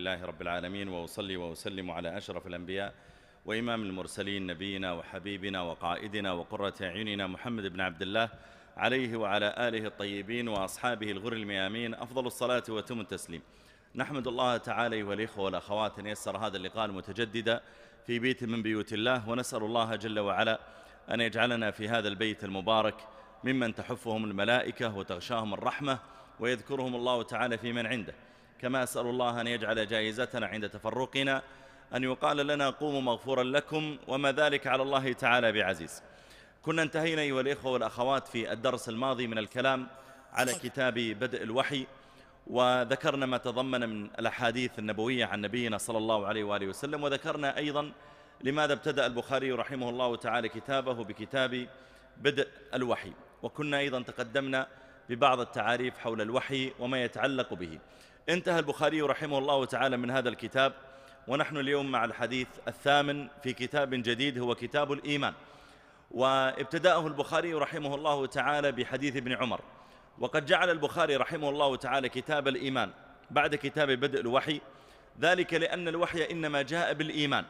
لله رب العالمين وأصلي وأسلم على أشرف الأنبياء وإمام المرسلين نبينا وحبيبنا وقائدنا وقرة أعيننا محمد بن عبد الله عليه وعلى آله الطيبين وأصحابه الغر الميامين أفضل الصلاة وتم التسليم نحمد الله تعالى والإخوة والأخوات أن يسر هذا اللقاء المتجدد في بيت من بيوت الله ونسأل الله جل وعلا أن يجعلنا في هذا البيت المبارك ممن تحفهم الملائكة وتغشاهم الرحمة ويذكرهم الله تعالى في من عنده كما أسأل الله أن يجعل جائزتنا عند تفرقنا أن يقال لنا قوموا مغفورا لكم وما ذلك على الله تعالى بعزيز كنا انتهينا أيها الإخوة والأخوات في الدرس الماضي من الكلام على كتاب بدء الوحي وذكرنا ما تضمن من الأحاديث النبوية عن نبينا صلى الله عليه وآله وسلم وذكرنا أيضا لماذا ابتدأ البخاري رحمه الله تعالى كتابه بكتاب بدء الوحي وكنا أيضا تقدمنا ببعض التعاريف حول الوحي وما يتعلق به انتهى البخاري رحمه الله تعالى من هذا الكتاب ونحن اليوم مع الحديث الثامن في كتاب جديد هو كتاب الإيمان وابتدأه البخاري رحمه الله تعالى بحديث ابن عمر وقد جعل البخاري رحمه الله تعالى كتاب الإيمان بعد كتاب بدء الوحي ذلك لأن الوحي إنما جاء بالإيمان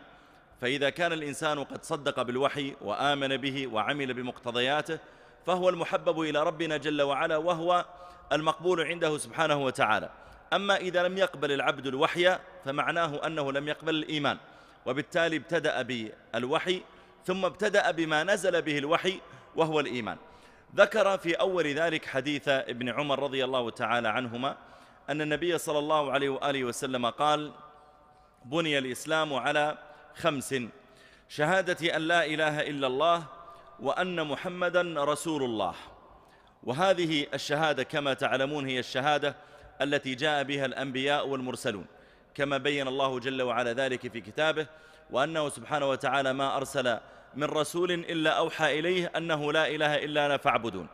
فإذا كان الإنسان قد صدق بالوحي وآمن به وعمل بمقتضياته فهو المحبب إلى ربنا جل وعلا وهو المقبول عنده سبحانه وتعالى أما إذا لم يقبل العبد الوحي فمعناه أنه لم يقبل الإيمان وبالتالي ابتدأ بالوحي ثم ابتدأ بما نزل به الوحي وهو الإيمان ذكر في أول ذلك حديث ابن عمر رضي الله تعالى عنهما أن النبي صلى الله عليه وآله وسلم قال بني الإسلام على خمس شهادة أن لا إله إلا الله وأن محمدا رسول الله وهذه الشهادة كما تعلمون هي الشهادة التي جاء بها الأنبياء والمرسلون كما بين الله جل وعلا ذلك في كتابه وأنه سبحانه وتعالى ما أرسل من رسول إلا أوحى إليه أنه لا إله إلا أنا فاعبدون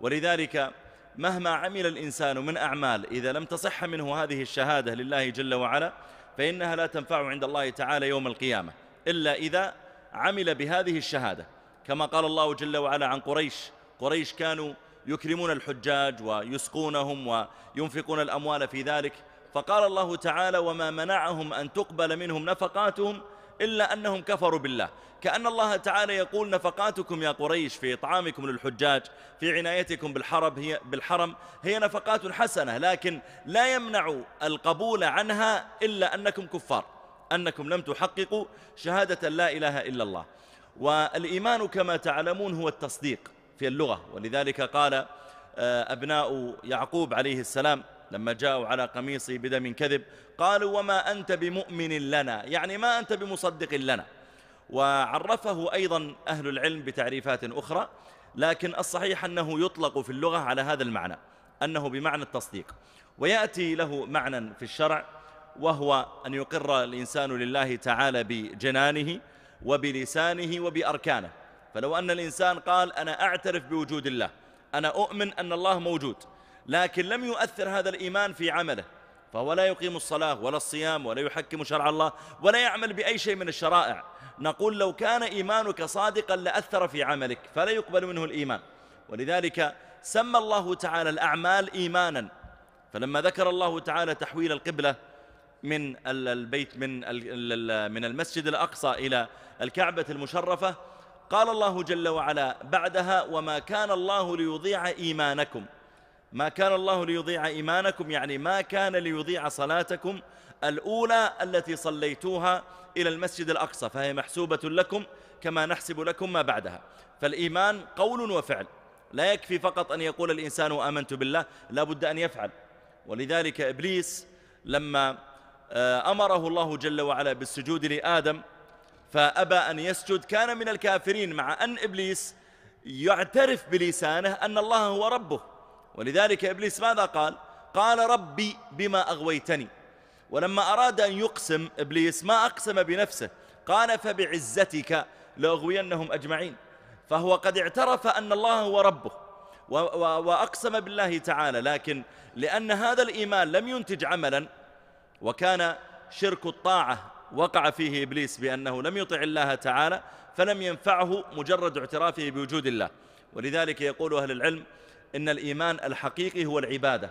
ولذلك مهما عمل الإنسان من أعمال إذا لم تصح منه هذه الشهادة لله جل وعلا فإنها لا تنفع عند الله تعالى يوم القيامة إلا إذا عمل بهذه الشهادة كما قال الله جل وعلا عن قريش قريش كانوا يكرمون الحجاج ويسقونهم وينفقون الأموال في ذلك فقال الله تعالى وما منعهم أن تقبل منهم نفقاتهم إلا أنهم كفروا بالله كأن الله تعالى يقول نفقاتكم يا قريش في إطعامكم للحجاج في عنايتكم بالحرم هي, بالحرم هي نفقات حسنة لكن لا يمنع القبول عنها إلا أنكم كفار أنكم لم تحققوا شهادة لا إله إلا الله والإيمان كما تعلمون هو التصديق في اللغة ولذلك قال آه، أبناء يعقوب عليه السلام لما جاءوا على قميصي بدم كذب قالوا وما أنت بمؤمن لنا يعني ما أنت بمصدق لنا وعرفه أيضا أهل العلم بتعريفات أخرى لكن الصحيح أنه يطلق في اللغة على هذا المعنى أنه بمعنى التصديق ويأتي له معنى في الشرع وهو أن يقر الإنسان لله تعالى بجنانه وبلسانه وبأركانه فلو أن الإنسان قال أنا أعترف بوجود الله أنا أؤمن أن الله موجود لكن لم يؤثر هذا الإيمان في عمله فهو لا يقيم الصلاة ولا الصيام ولا يحكم شرع الله ولا يعمل بأي شيء من الشرائع نقول لو كان إيمانك صادقا لأثر في عملك فلا يقبل منه الإيمان ولذلك سمى الله تعالى الأعمال إيمانا فلما ذكر الله تعالى تحويل القبلة من البيت من من المسجد الأقصى إلى الكعبة المشرفة قال الله جل وعلا بعدها وما كان الله ليضيع إيمانكم ما كان الله ليضيع إيمانكم يعني ما كان ليضيع صلاتكم الأولى التي صليتوها إلى المسجد الأقصى فهي محسوبة لكم كما نحسب لكم ما بعدها فالإيمان قول وفعل لا يكفي فقط أن يقول الإنسان آمنت بالله لا بد أن يفعل ولذلك إبليس لما آه، أمره الله جل وعلا بالسجود لآدم فأبى أن يسجد كان من الكافرين مع أن إبليس يعترف بلسانه أن الله هو ربه ولذلك إبليس ماذا قال؟ قال ربي بما أغويتني ولما أراد أن يقسم إبليس ما أقسم بنفسه قال فبعزتك لأغوينهم أجمعين فهو قد اعترف أن الله هو ربه وأقسم بالله تعالى لكن لأن هذا الإيمان لم ينتج عملا وكان شرك الطاعة وقع فيه إبليس بأنه لم يطع الله تعالى فلم ينفعه مجرد اعترافه بوجود الله ولذلك يقول أهل العلم إن الإيمان الحقيقي هو العبادة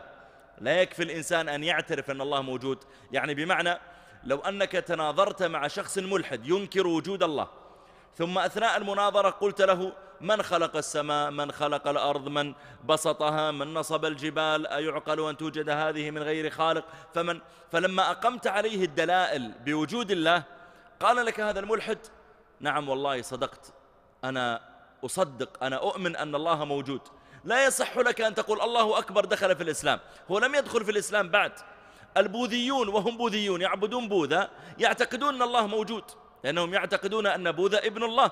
لا يكفي الإنسان أن يعترف أن الله موجود يعني بمعنى لو أنك تناظرت مع شخص ملحد ينكر وجود الله ثم أثناء المناظرة قلت له من خلق السماء من خلق الأرض من بسطها من نصب الجبال أيعقل أن توجد هذه من غير خالق فمن فلما أقمت عليه الدلائل بوجود الله قال لك هذا الملحد نعم والله صدقت أنا أصدق أنا أؤمن أن الله موجود لا يصح لك أن تقول الله أكبر دخل في الإسلام هو لم يدخل في الإسلام بعد البوذيون وهم بوذيون يعبدون بوذا يعتقدون أن الله موجود لأنهم يعتقدون أن بوذا ابن الله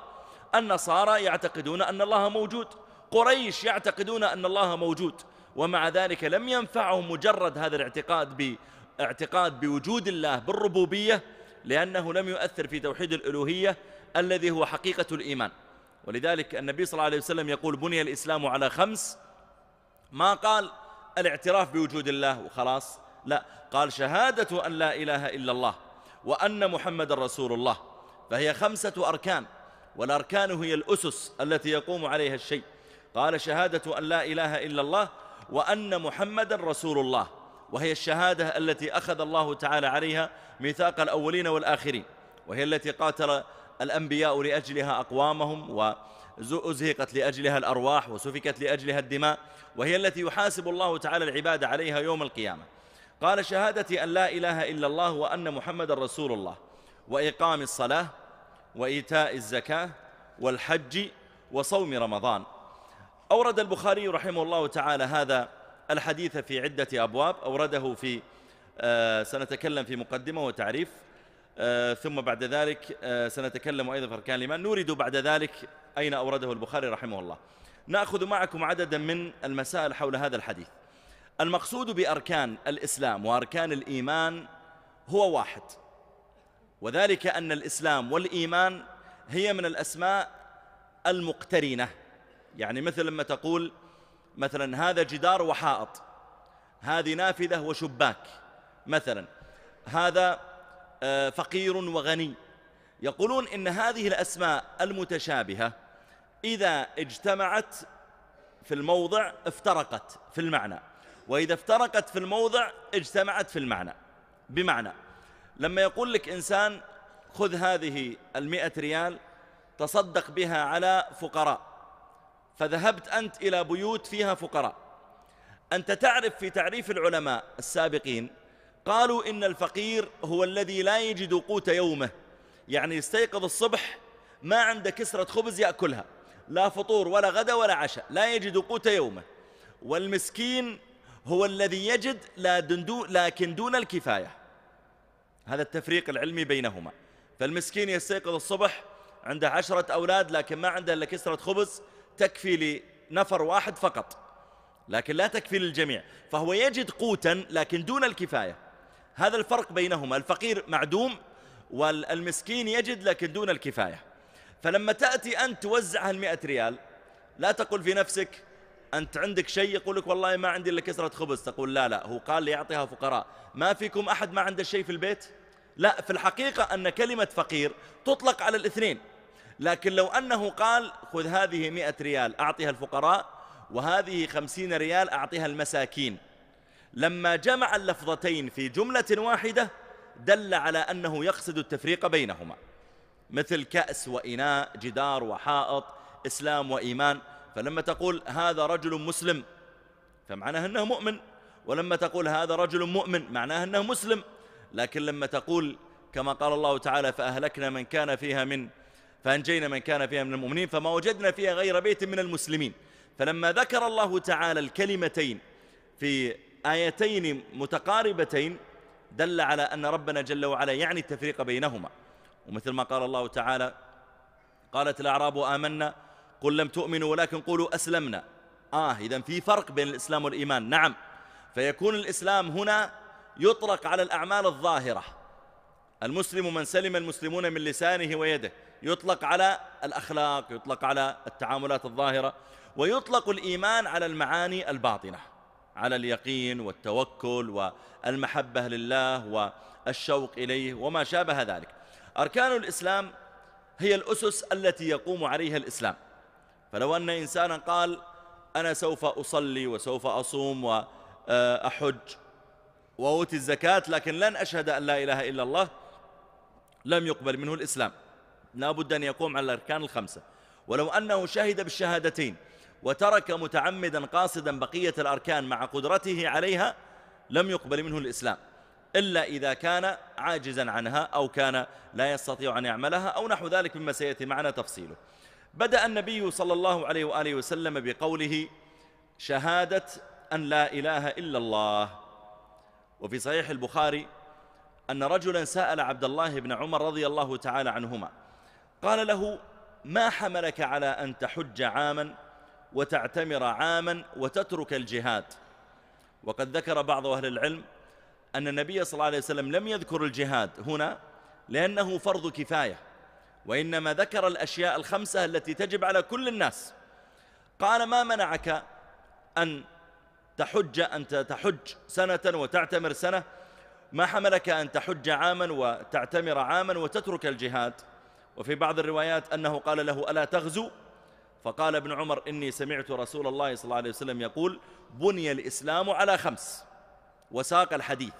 النصارى يعتقدون أن الله موجود قريش يعتقدون أن الله موجود ومع ذلك لم ينفعهم مجرد هذا الاعتقاد باعتقاد بوجود الله بالربوبية لأنه لم يؤثر في توحيد الألوهية الذي هو حقيقة الإيمان ولذلك النبي صلى الله عليه وسلم يقول بني الإسلام على خمس ما قال الاعتراف بوجود الله وخلاص لا قال شهادة أن لا إله إلا الله وأن محمد رسول الله فهي خمسة أركان والأركان هي الأسس التي يقوم عليها الشيء قال شهادة أن لا إله إلا الله وأن محمدا رسول الله وهي الشهادة التي أخذ الله تعالى عليها ميثاق الأولين والآخرين وهي التي قاتل الأنبياء لأجلها أقوامهم وأزهقت لأجلها الأرواح وسفكت لأجلها الدماء وهي التي يحاسب الله تعالى العباد عليها يوم القيامة قال شهادتي أن لا إله إلا الله وأن محمد رسول الله وإقام الصلاة وإيتاء الزكاة والحج وصوم رمضان أورد البخاري رحمه الله تعالى هذا الحديث في عدة أبواب أورده في آه، سنتكلم في مقدمة وتعريف آه، ثم بعد ذلك آه، سنتكلم أيضا في أركان الإيمان نورد بعد ذلك أين أورده البخاري رحمه الله نأخذ معكم عددا من المسائل حول هذا الحديث المقصود بأركان الإسلام وأركان الإيمان هو واحد وذلك أن الإسلام والإيمان هي من الأسماء المقترنة يعني مثل لما تقول مثلا هذا جدار وحائط هذه نافذة وشباك مثلا هذا آه، فقير وغني يقولون إن هذه الأسماء المتشابهة إذا اجتمعت في الموضع افترقت في المعنى وإذا افترقت في الموضع اجتمعت في المعنى بمعنى لما يقول لك إنسان خذ هذه المئة ريال تصدق بها على فقراء فذهبت أنت إلى بيوت فيها فقراء أنت تعرف في تعريف العلماء السابقين قالوا إن الفقير هو الذي لا يجد قوت يومه يعني يستيقظ الصبح ما عنده كسرة خبز يأكلها لا فطور ولا غدا ولا عشاء لا يجد قوت يومه والمسكين هو الذي يجد لا دون لكن دون الكفاية هذا التفريق العلمي بينهما فالمسكين يستيقظ الصبح عنده عشرة أولاد لكن ما عنده إلا كسرة خبز تكفي لنفر واحد فقط لكن لا تكفي للجميع فهو يجد قوتا لكن دون الكفاية هذا الفرق بينهما الفقير معدوم والمسكين يجد لكن دون الكفاية فلما تأتي أن توزع هالمئة ريال لا تقول في نفسك أنت عندك شيء يقول لك والله ما عندي إلا كسرة خبز تقول لا لا هو قال ليعطيها فقراء ما فيكم أحد ما عنده شيء في البيت لا في الحقيقة أن كلمة فقير تطلق على الاثنين لكن لو أنه قال خذ هذه مئة ريال أعطيها الفقراء وهذه خمسين ريال أعطيها المساكين لما جمع اللفظتين في جملة واحدة دل على أنه يقصد التفريق بينهما مثل كأس وإناء جدار وحائط إسلام وإيمان فلما تقول هذا رجل مسلم فمعناه أنه مؤمن ولما تقول هذا رجل مؤمن معناه أنه مسلم لكن لما تقول كما قال الله تعالى فأهلكنا من كان فيها من فأنجينا من كان فيها من المؤمنين فما وجدنا فيها غير بيت من المسلمين فلما ذكر الله تعالى الكلمتين في آيتين متقاربتين دل على أن ربنا جل وعلا يعني التفريق بينهما ومثل ما قال الله تعالى قالت الأعراب آمنا قل لم تؤمنوا ولكن قولوا أسلمنا آه إذا في فرق بين الإسلام والإيمان نعم فيكون الإسلام هنا يطلق على الأعمال الظاهرة المسلم من سلم المسلمون من لسانه ويده يطلق على الأخلاق يطلق على التعاملات الظاهرة ويطلق الإيمان على المعاني الباطنة على اليقين والتوكل والمحبة لله والشوق إليه وما شابه ذلك أركان الإسلام هي الأسس التي يقوم عليها الإسلام فلو أن إنسانا قال أنا سوف أصلي وسوف أصوم وأحج وأوتي الزكاة لكن لن أشهد أن لا إله إلا الله لم يقبل منه الإسلام لا بد أن يقوم على الأركان الخمسة ولو أنه شهد بالشهادتين وترك متعمدا قاصدا بقية الأركان مع قدرته عليها لم يقبل منه الإسلام إلا إذا كان عاجزا عنها أو كان لا يستطيع أن يعملها أو نحو ذلك مما سيأتي معنا تفصيله بدأ النبي صلى الله عليه وآله وسلم بقوله شهادة أن لا إله إلا الله وفي صحيح البخاري أن رجلا سأل عبد الله بن عمر رضي الله تعالى عنهما قال له ما حملك على أن تحج عاما وتعتمر عاما وتترك الجهاد وقد ذكر بعض أهل العلم أن النبي صلى الله عليه وسلم لم يذكر الجهاد هنا لأنه فرض كفاية وإنما ذكر الأشياء الخمسة التي تجب على كل الناس قال ما منعك أن تحج أن تحج سنة وتعتمر سنة ما حملك أن تحج عاما وتعتمر عاما وتترك الجهاد وفي بعض الروايات أنه قال له ألا تغزو فقال ابن عمر إني سمعت رسول الله صلى الله عليه وسلم يقول بني الإسلام على خمس وساق الحديث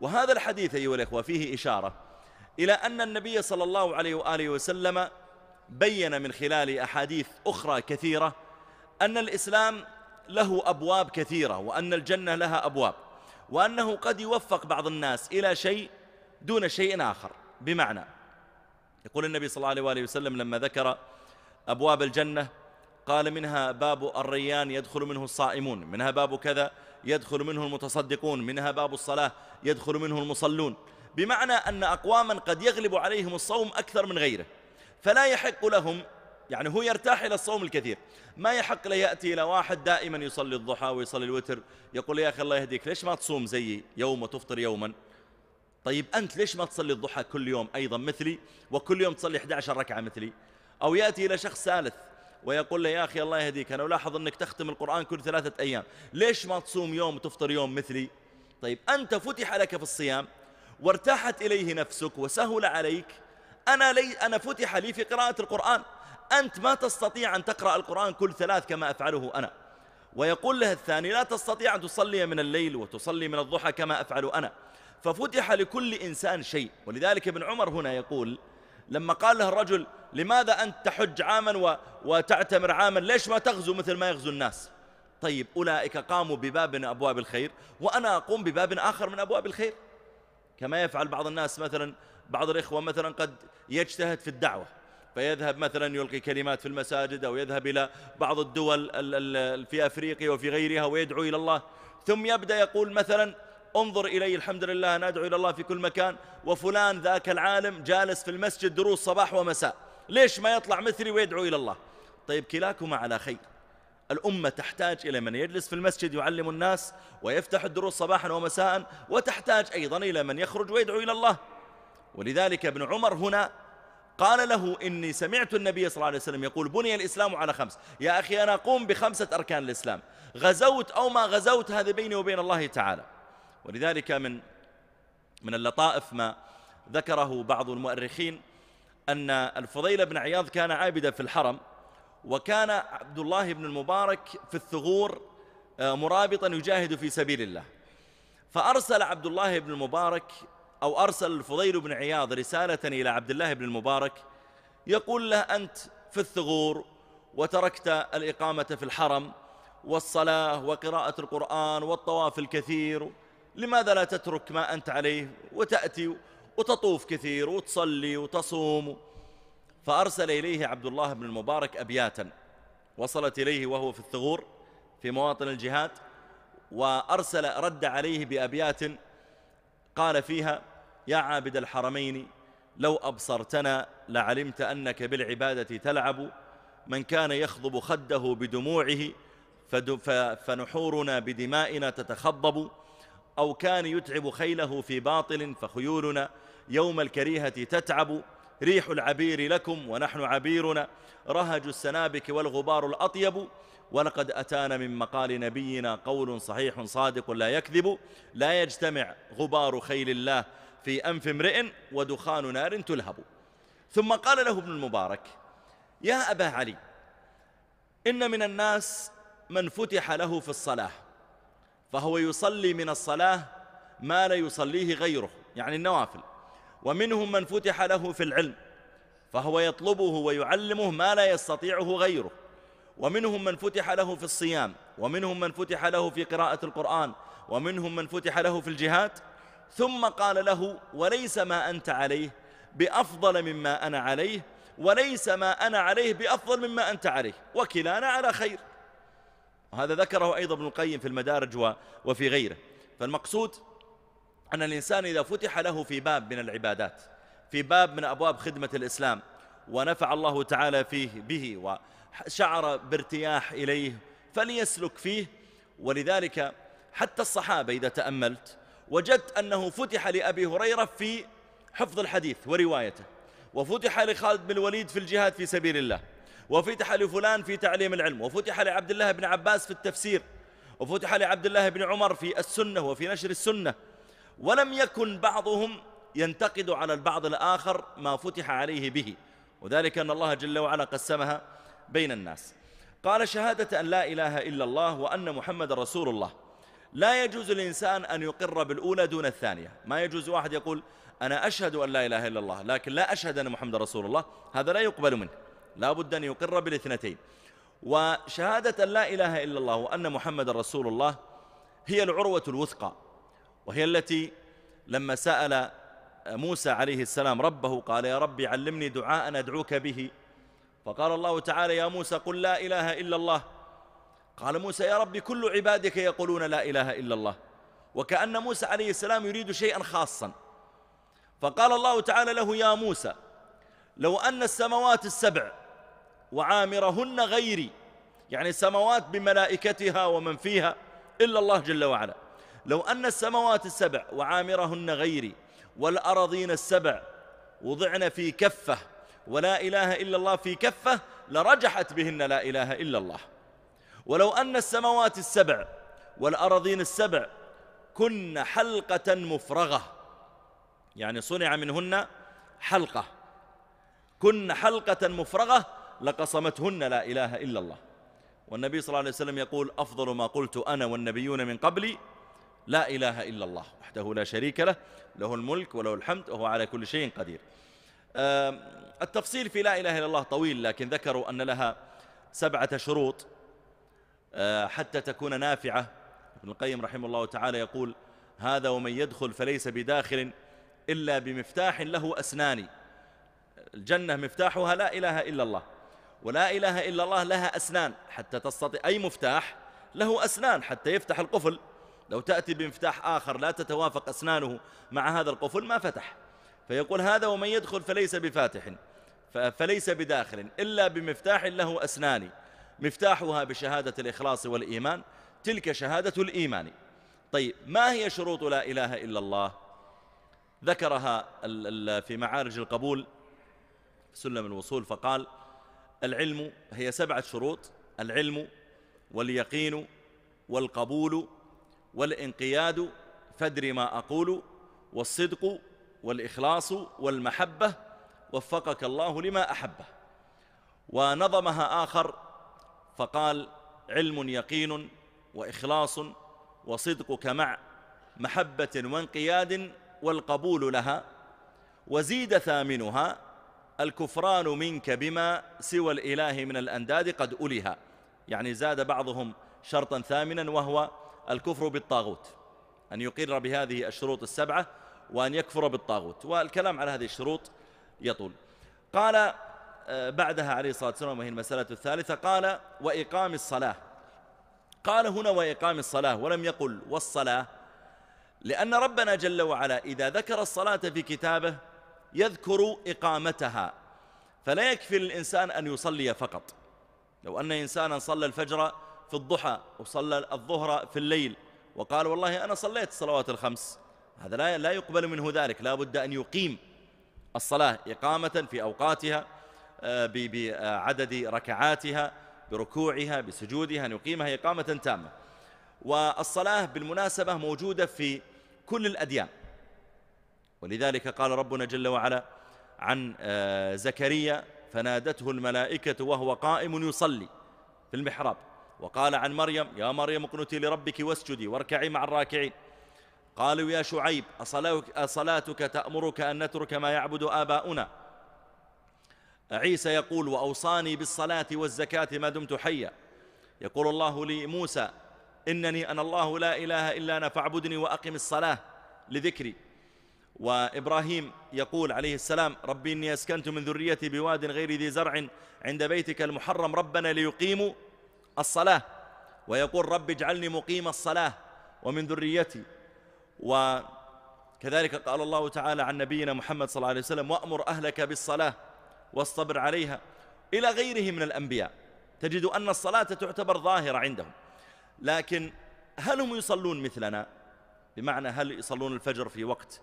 وهذا الحديث أيها الإخوة فيه إشارة إلى أن النبي صلى الله عليه وآله وسلم بين من خلال أحاديث أخرى كثيرة أن الإسلام له أبواب كثيرة وأن الجنة لها أبواب وأنه قد يوفق بعض الناس إلى شيء دون شيء آخر بمعنى يقول النبي صلى الله عليه وسلم لما ذكر أبواب الجنة قال منها باب الريان يدخل منه الصائمون منها باب كذا يدخل منه المتصدقون منها باب الصلاة يدخل منه المصلون بمعنى أن أقواما قد يغلب عليهم الصوم أكثر من غيره فلا يحق لهم يعني هو يرتاح إلى الصوم الكثير ما يحق لي يأتي إلى واحد دائما يصلي الضحى ويصلي الوتر يقول يا أخي الله يهديك ليش ما تصوم زيي يوم وتفطر يوما طيب أنت ليش ما تصلي الضحى كل يوم أيضا مثلي وكل يوم تصلي 11 ركعة مثلي أو يأتي إلى شخص ثالث ويقول له يا أخي الله يهديك أنا ألاحظ أنك تختم القرآن كل ثلاثة أيام ليش ما تصوم يوم وتفطر يوم مثلي طيب أنت فتح لك في الصيام وارتاحت إليه نفسك وسهل عليك أنا, لي أنا فتح لي في قراءة القرآن أنت ما تستطيع أن تقرأ القرآن كل ثلاث كما أفعله أنا ويقول له الثاني لا تستطيع أن تصلي من الليل وتصلي من الضحى كما أفعل أنا ففتح لكل إنسان شيء ولذلك ابن عمر هنا يقول لما قال له الرجل لماذا أنت تحج عاما وتعتمر عاما ليش ما تغزو مثل ما يغزو الناس طيب أولئك قاموا بباب من أبواب الخير وأنا أقوم بباب آخر من أبواب الخير كما يفعل بعض الناس مثلا بعض الإخوة مثلا قد يجتهد في الدعوة فيذهب مثلا يلقي كلمات في المساجد أو يذهب إلى بعض الدول في أفريقيا وفي غيرها ويدعو إلى الله ثم يبدأ يقول مثلا انظر إلي الحمد لله أنا أدعو إلى الله في كل مكان وفلان ذاك العالم جالس في المسجد دروس صباح ومساء ليش ما يطلع مثلي ويدعو إلى الله طيب كلاكما على خير الأمة تحتاج إلى من يجلس في المسجد يعلم الناس ويفتح الدروس صباحا ومساء وتحتاج أيضا إلى من يخرج ويدعو إلى الله ولذلك ابن عمر هنا قال له إني سمعت النبي صلى الله عليه وسلم يقول بني الإسلام على خمس يا أخي أنا أقوم بخمسة أركان الإسلام غزوت أو ما غزوت هذا بيني وبين الله تعالى ولذلك من من اللطائف ما ذكره بعض المؤرخين أن الفضيل بن عياض كان عابدا في الحرم وكان عبد الله بن المبارك في الثغور آه، مرابطا يجاهد في سبيل الله فأرسل عبد الله بن المبارك أو أرسل الفضيل بن عياض رسالة إلى عبد الله بن المبارك يقول له أنت في الثغور وتركت الإقامة في الحرم والصلاة وقراءة القرآن والطواف الكثير لماذا لا تترك ما أنت عليه وتأتي وتطوف كثير وتصلي وتصوم فأرسل إليه عبد الله بن المبارك أبياتا وصلت إليه وهو في الثغور في مواطن الجهاد وأرسل رد عليه بأبيات قال فيها يا عابد الحرمين لو أبصرتنا لعلمت أنك بالعبادة تلعب من كان يخضب خده بدموعه فنحورنا بدمائنا تتخضب أو كان يتعب خيله في باطل فخيولنا يوم الكريهة تتعب ريح العبير لكم ونحن عبيرنا رهج السنابك والغبار الأطيب ولقد أتانا من مقال نبينا قول صحيح صادق لا يكذب لا يجتمع غبار خيل الله في أنف امرئ ودخان نار تلهب ثم قال له ابن المبارك يا أبا علي إن من الناس من فتح له في الصلاة فهو يصلي من الصلاة ما لا يصليه غيره يعني النوافل ومنهم من فتح له في العلم فهو يطلبه ويعلمه ما لا يستطيعه غيره ومنهم من فتح له في الصيام ومنهم من فتح له في قراءة القرآن ومنهم من فتح له في الجهاد ثم قال له وليس ما أنت عليه بأفضل مما أنا عليه وليس ما أنا عليه بأفضل مما أنت عليه وكلانا على خير وهذا ذكره أيضا ابن القيم في المدارج وفي غيره فالمقصود أن الإنسان إذا فتح له في باب من العبادات في باب من أبواب خدمة الإسلام ونفع الله تعالى فيه به وشعر بارتياح إليه فليسلك فيه ولذلك حتى الصحابة إذا تأملت وجدت أنه فتح لأبي هريرة في حفظ الحديث وروايته وفتح لخالد بن الوليد في الجهاد في سبيل الله وفتح لفلان في تعليم العلم وفتح لعبد الله بن عباس في التفسير وفتح لعبد الله بن عمر في السنة وفي نشر السنة ولم يكن بعضهم ينتقد على البعض الآخر ما فتح عليه به وذلك أن الله جل وعلا قسمها بين الناس قال شهادة أن لا إله إلا الله وأن محمد رسول الله لا يجوز الإنسان أن يقر بالأولى دون الثانية ما يجوز واحد يقول أنا أشهد أن لا إله إلا الله لكن لا أشهد أن محمد رسول الله هذا لا يقبل منه لا بد أن يقر بالاثنتين وشهادة أن لا إله إلا الله وأن محمد رسول الله هي العروة الوثقى وهي التي لما سأل موسى عليه السلام ربه قال يا ربي علمني دعاء أدعوك به فقال الله تعالى يا موسى قل لا إله إلا الله قال موسى يا ربي كل عبادك يقولون لا إله إلا الله وكأن موسى عليه السلام يريد شيئا خاصا فقال الله تعالى له يا موسى لو أن السماوات السبع وعامرهن غيري يعني السماوات بملائكتها ومن فيها إلا الله جل وعلا لو أن السماوات السبع وعامرهن غيري والأرضين السبع وضعن في كفة ولا إله إلا الله في كفة لرجحت بهن لا إله إلا الله ولو أن السماوات السبع والأرضين السبع كن حلقة مفرغة يعني صنع منهن حلقة كن حلقة مفرغة لقصمتهن لا إله إلا الله والنبي صلى الله عليه وسلم يقول أفضل ما قلت أنا والنبيون من قبلي لا إله إلا الله وحده لا شريك له له الملك وله الحمد وهو على كل شيء قدير التفصيل في لا إله إلا الله طويل لكن ذكروا أن لها سبعة شروط آه، حتى تكون نافعة ابن القيم رحمه الله تعالى يقول هذا ومن يدخل فليس بداخل إلا بمفتاح له أسنان الجنة مفتاحها لا إله إلا الله ولا إله إلا الله لها أسنان حتى تستطيع أي مفتاح له أسنان حتى يفتح القفل لو تأتي بمفتاح آخر لا تتوافق أسنانه مع هذا القفل ما فتح فيقول هذا ومن يدخل فليس بفاتح فليس بداخل إلا بمفتاح له أسنان مفتاحها بشهادة الإخلاص والإيمان تلك شهادة الإيمان طيب ما هي شروط لا إله إلا الله ذكرها في معارج القبول سلم الوصول فقال العلم هي سبعة شروط العلم واليقين والقبول والانقياد فدر ما أقول والصدق والإخلاص والمحبة وفقك الله لما أحبه ونظمها آخر فقال علم يقين وإخلاص وصدقك مع محبة وانقياد والقبول لها وزيد ثامنها الكفران منك بما سوى الإله من الأنداد قد ألها يعني زاد بعضهم شرطا ثامنا وهو الكفر بالطاغوت أن يقر بهذه الشروط السبعة وأن يكفر بالطاغوت والكلام على هذه الشروط يطول قال آه، بعدها عليه الصلاة والسلام وهي المسألة الثالثة قال وإقام الصلاة قال هنا وإقام الصلاة ولم يقل والصلاة لأن ربنا جل وعلا إذا ذكر الصلاة في كتابه يذكر إقامتها فلا يكفي للإنسان أن يصلي فقط لو أن إنسانا صلى الفجر في الضحى وصلى الظهر في الليل وقال والله أنا صليت الصلوات الخمس هذا لا لا يقبل منه ذلك لا بد أن يقيم الصلاة إقامة في أوقاتها آه، بعدد ركعاتها بركوعها بسجودها أن يقيمها إقامة تامة والصلاة بالمناسبة موجودة في كل الأديان ولذلك قال ربنا جل وعلا عن آه، زكريا فنادته الملائكة وهو قائم يصلي في المحراب وقال عن مريم يا مريم اقنتي لربك واسجدي واركعي مع الراكعين قالوا يا شعيب أصلاتك تأمرك أن نترك ما يعبد آباؤنا عيسى يقول وأوصاني بالصلاة والزكاة ما دمت حيا يقول الله لموسى إنني أنا الله لا إله إلا أنا فاعبدني وأقم الصلاة لذكري وإبراهيم يقول عليه السلام ربي إني أسكنت من ذريتي بواد غير ذي زرع عند بيتك المحرم ربنا ليقيموا الصلاة ويقول رب اجعلني مقيم الصلاة ومن ذريتي وكذلك قال الله تعالى عن نبينا محمد صلى الله عليه وسلم وأمر أهلك بالصلاة واصطبر عليها إلى غيره من الأنبياء تجد أن الصلاة تعتبر ظاهرة عندهم لكن هل هم يصلون مثلنا بمعنى هل يصلون الفجر في وقت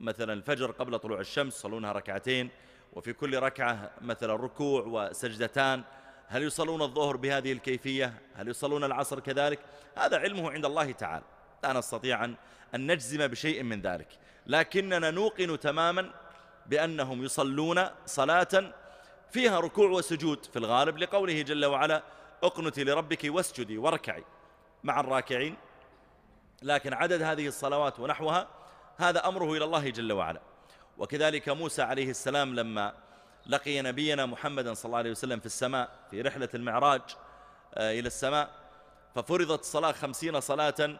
مثلا الفجر قبل طلوع الشمس يصلونها ركعتين وفي كل ركعة مثلا ركوع وسجدتان هل يصلون الظهر بهذه الكيفية هل يصلون العصر كذلك هذا علمه عند الله تعالى لا نستطيع أن نجزم بشيء من ذلك لكننا نوقن تماما بأنهم يصلون صلاة فيها ركوع وسجود في الغالب لقوله جل وعلا اقنتي لربك واسجدي واركعي مع الراكعين لكن عدد هذه الصلوات ونحوها هذا أمره إلى الله جل وعلا وكذلك موسى عليه السلام لما لقي نبينا محمدا صلى الله عليه وسلم في السماء في رحلة المعراج آه، إلى السماء ففرضت الصلاة خمسين صلاة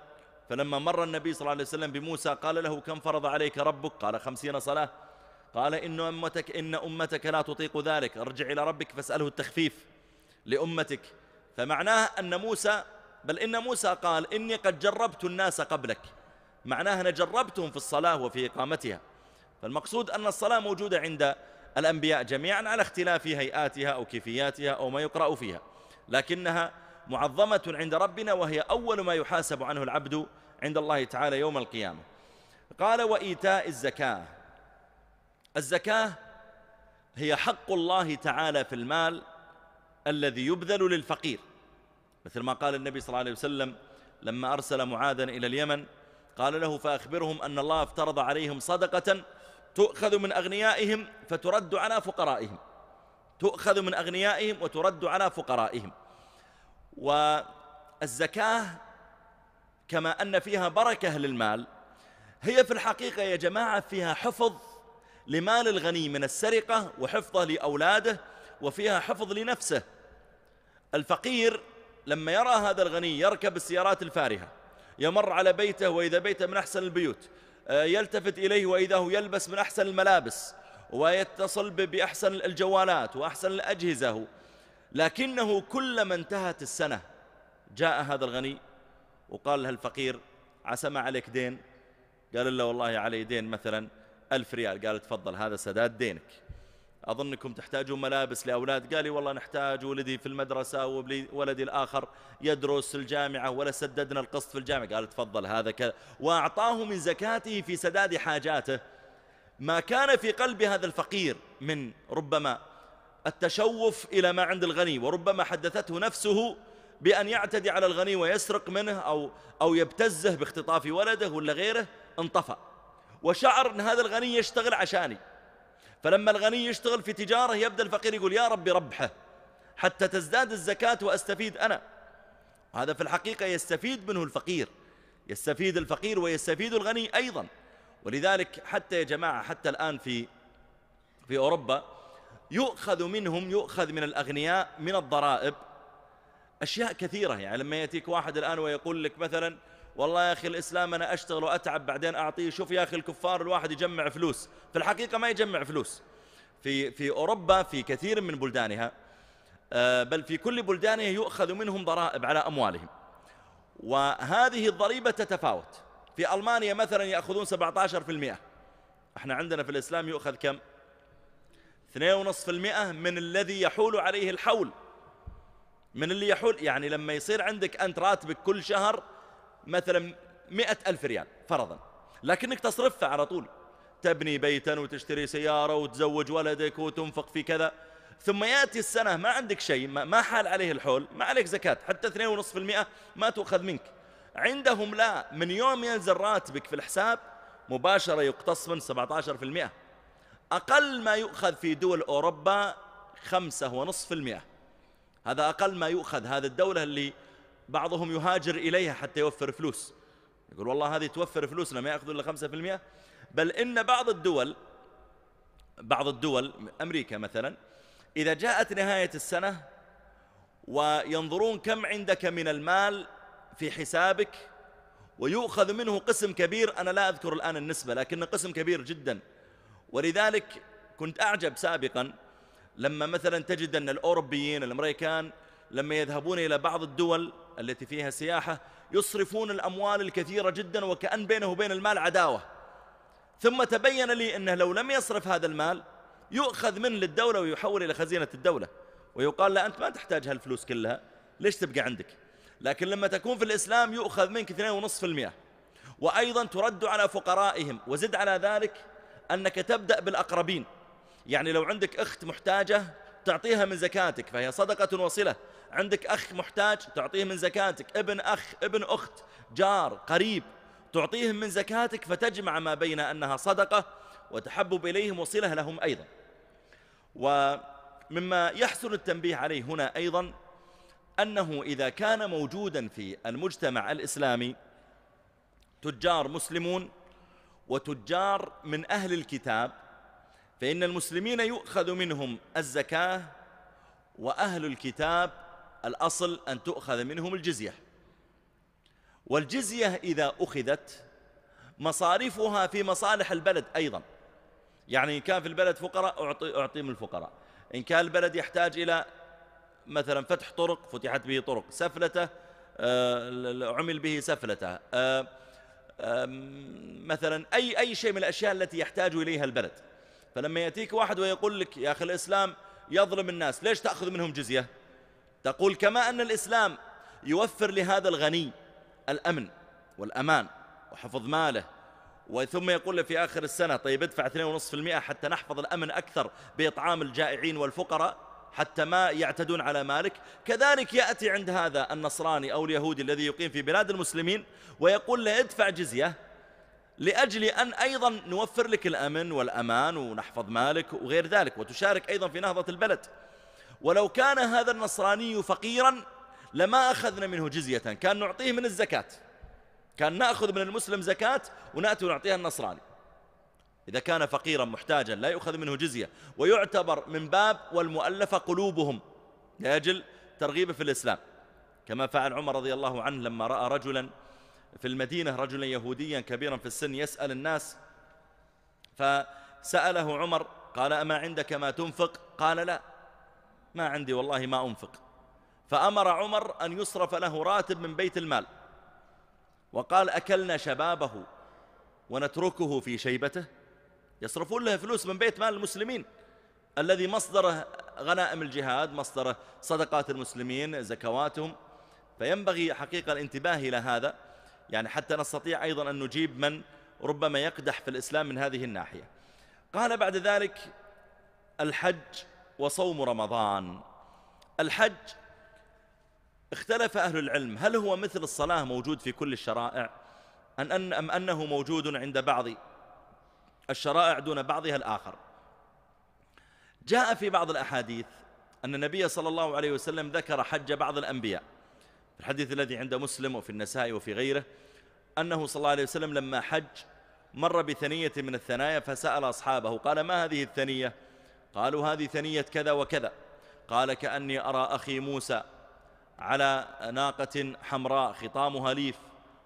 فلما مر النبي صلى الله عليه وسلم بموسى قال له كم فرض عليك ربك قال خمسين صلاة قال إن أمتك, إن أمتك لا تطيق ذلك ارجع إلى ربك فاسأله التخفيف لأمتك فمعناه أن موسى بل إن موسى قال إني قد جربت الناس قبلك معناه أنا جربتهم في الصلاة وفي إقامتها فالمقصود أن الصلاة موجودة عند الأنبياء جميعا على اختلاف هيئاتها أو كيفياتها أو ما يقرأ فيها لكنها معظمة عند ربنا وهي أول ما يحاسب عنه العبد عند الله تعالى يوم القيامة قال وإيتاء الزكاة الزكاة هي حق الله تعالى في المال الذي يبذل للفقير مثل ما قال النبي صلى الله عليه وسلم لما أرسل معاذا إلى اليمن قال له فأخبرهم أن الله افترض عليهم صدقة تؤخذ من أغنيائهم فترد على فقرائهم تؤخذ من أغنيائهم وترد على فقرائهم والزكاة كما أن فيها بركة للمال هي في الحقيقة يا جماعة فيها حفظ لمال الغني من السرقة وحفظه لأولاده وفيها حفظ لنفسه الفقير لما يرى هذا الغني يركب السيارات الفارهة يمر على بيته وإذا بيته من أحسن البيوت آه، يلتفت إليه وإذا هو يلبس من أحسن الملابس ويتصل بأحسن الجوالات وأحسن الأجهزة لكنه كلما انتهت السنة جاء هذا الغني وقال له الفقير عسى ما عليك دين قال له والله علي دين مثلا ألف ريال قال تفضل هذا سداد دينك أظنكم تحتاجون ملابس لأولاد قال لي والله نحتاج ولدي في المدرسة وولدي الآخر يدرس الجامعة ولا سددنا القسط في الجامعة قال تفضل هذا كذا وأعطاه من زكاته في سداد حاجاته ما كان في قلب هذا الفقير من ربما التشوف إلى ما عند الغني وربما حدثته نفسه بأن يعتدي على الغني ويسرق منه أو, أو يبتزه باختطاف ولده ولا غيره انطفأ وشعر أن هذا الغني يشتغل عشاني فلما الغني يشتغل في تجارة يبدأ الفقير يقول يا ربي ربحه حتى تزداد الزكاة وأستفيد أنا هذا في الحقيقة يستفيد منه الفقير يستفيد الفقير ويستفيد الغني أيضا ولذلك حتى يا جماعة حتى الآن في في أوروبا يؤخذ منهم يؤخذ من الأغنياء من الضرائب أشياء كثيرة يعني لما يأتيك واحد الآن ويقول لك مثلا والله يا أخي الإسلام أنا أشتغل وأتعب بعدين أعطيه شوف يا أخي الكفار الواحد يجمع فلوس في الحقيقة ما يجمع فلوس في, في أوروبا في كثير من بلدانها آه، بل في كل بلدانها يؤخذ منهم ضرائب على أموالهم وهذه الضريبة تتفاوت في ألمانيا مثلا يأخذون 17% احنا عندنا في الإسلام يؤخذ كم 2.5% من الذي يحول عليه الحول من اللي يحول يعني لما يصير عندك أنت راتبك كل شهر مثلا مئة ألف ريال فرضا لكنك تصرفها على طول تبني بيتا وتشتري سيارة وتزوج ولدك وتنفق في كذا ثم يأتي السنة ما عندك شيء ما حال عليه الحول ما عليك زكاة حتى 2.5% ما تؤخذ منك عندهم لا من يوم ينزل راتبك في الحساب مباشرة يقتص من 17% أقل ما يؤخذ في دول أوروبا 5.5% هذا أقل ما يؤخذ هذه الدولة اللي بعضهم يهاجر إليها حتى يوفر فلوس يقول والله هذه توفر فلوس لما يأخذوا إلا 5% بل إن بعض الدول بعض الدول أمريكا مثلا إذا جاءت نهاية السنة وينظرون كم عندك من المال في حسابك ويؤخذ منه قسم كبير أنا لا أذكر الآن النسبة لكن قسم كبير جدا ولذلك كنت أعجب سابقا لما مثلا تجد أن الأوروبيين الأمريكان لما يذهبون إلى بعض الدول التي فيها سياحة يصرفون الأموال الكثيرة جدا وكأن بينه وبين المال عداوة ثم تبين لي أنه لو لم يصرف هذا المال يؤخذ من للدولة ويحول إلى خزينة الدولة ويقال لا أنت ما تحتاج هالفلوس كلها ليش تبقى عندك لكن لما تكون في الإسلام يؤخذ منك 2.5% وأيضا ترد على فقرائهم وزد على ذلك أنك تبدأ بالأقربين يعني لو عندك أخت محتاجة تعطيها من زكاتك فهي صدقة وصلة عندك أخ محتاج تعطيه من زكاتك ابن أخ ابن أخت جار قريب تعطيهم من زكاتك فتجمع ما بين أنها صدقة وتحبب إليهم وصلة لهم أيضا ومما يحسن التنبيه عليه هنا أيضا أنه إذا كان موجودا في المجتمع الإسلامي تجار مسلمون وتجار من أهل الكتاب فإن المسلمين يؤخذ منهم الزكاة وأهل الكتاب الأصل أن تؤخذ منهم الجزية والجزية إذا أخذت مصارفها في مصالح البلد أيضا يعني إن كان في البلد فقراء أعطي, أعطي من الفقراء إن كان البلد يحتاج إلى مثلا فتح طرق فتحت به طرق سفلته آه، عمل به سفلته آه، مثلا أي, أي شيء من الأشياء التي يحتاج إليها البلد فلما يأتيك واحد ويقول لك يا أخي الإسلام يظلم الناس ليش تأخذ منهم جزية تقول كما أن الإسلام يوفر لهذا الغني الأمن والأمان وحفظ ماله وثم يقول له في آخر السنة طيب ادفع 2.5% حتى نحفظ الأمن أكثر بإطعام الجائعين والفقراء حتى ما يعتدون على مالك كذلك يأتي عند هذا النصراني أو اليهودي الذي يقيم في بلاد المسلمين ويقول له ادفع جزية لأجل أن أيضا نوفر لك الأمن والأمان ونحفظ مالك وغير ذلك وتشارك أيضا في نهضة البلد ولو كان هذا النصراني فقيرا لما أخذنا منه جزية كان نعطيه من الزكاة كان نأخذ من المسلم زكاة ونأتي ونعطيها النصراني إذا كان فقيرا محتاجا لا يؤخذ منه جزية ويعتبر من باب والمؤلفة قلوبهم لأجل ترغيبه في الإسلام كما فعل عمر رضي الله عنه لما رأى رجلا في المدينة رجلا يهوديا كبيرا في السن يسأل الناس فسأله عمر قال أما عندك ما تنفق قال لا ما عندي والله ما أنفق فأمر عمر أن يصرف له راتب من بيت المال وقال أكلنا شبابه ونتركه في شيبته يصرفون له فلوس من بيت مال المسلمين الذي مصدره غنائم الجهاد مصدره صدقات المسلمين زكواتهم فينبغي حقيقة الانتباه إلى هذا يعني حتى نستطيع أيضا أن نجيب من ربما يقدح في الإسلام من هذه الناحية قال بعد ذلك الحج وصوم رمضان الحج اختلف أهل العلم هل هو مثل الصلاة موجود في كل الشرائع أن أن أم أنه موجود عند بعض الشرائع دون بعضها الآخر جاء في بعض الأحاديث أن النبي صلى الله عليه وسلم ذكر حج بعض الأنبياء الحديث الذي عند مسلم وفي النساء وفي غيره أنه صلى الله عليه وسلم لما حج مر بثنية من الثنايا فسأل أصحابه قال ما هذه الثنية قالوا هذه ثنية كذا وكذا قال كأني أرى أخي موسى على ناقة حمراء خطامها ليف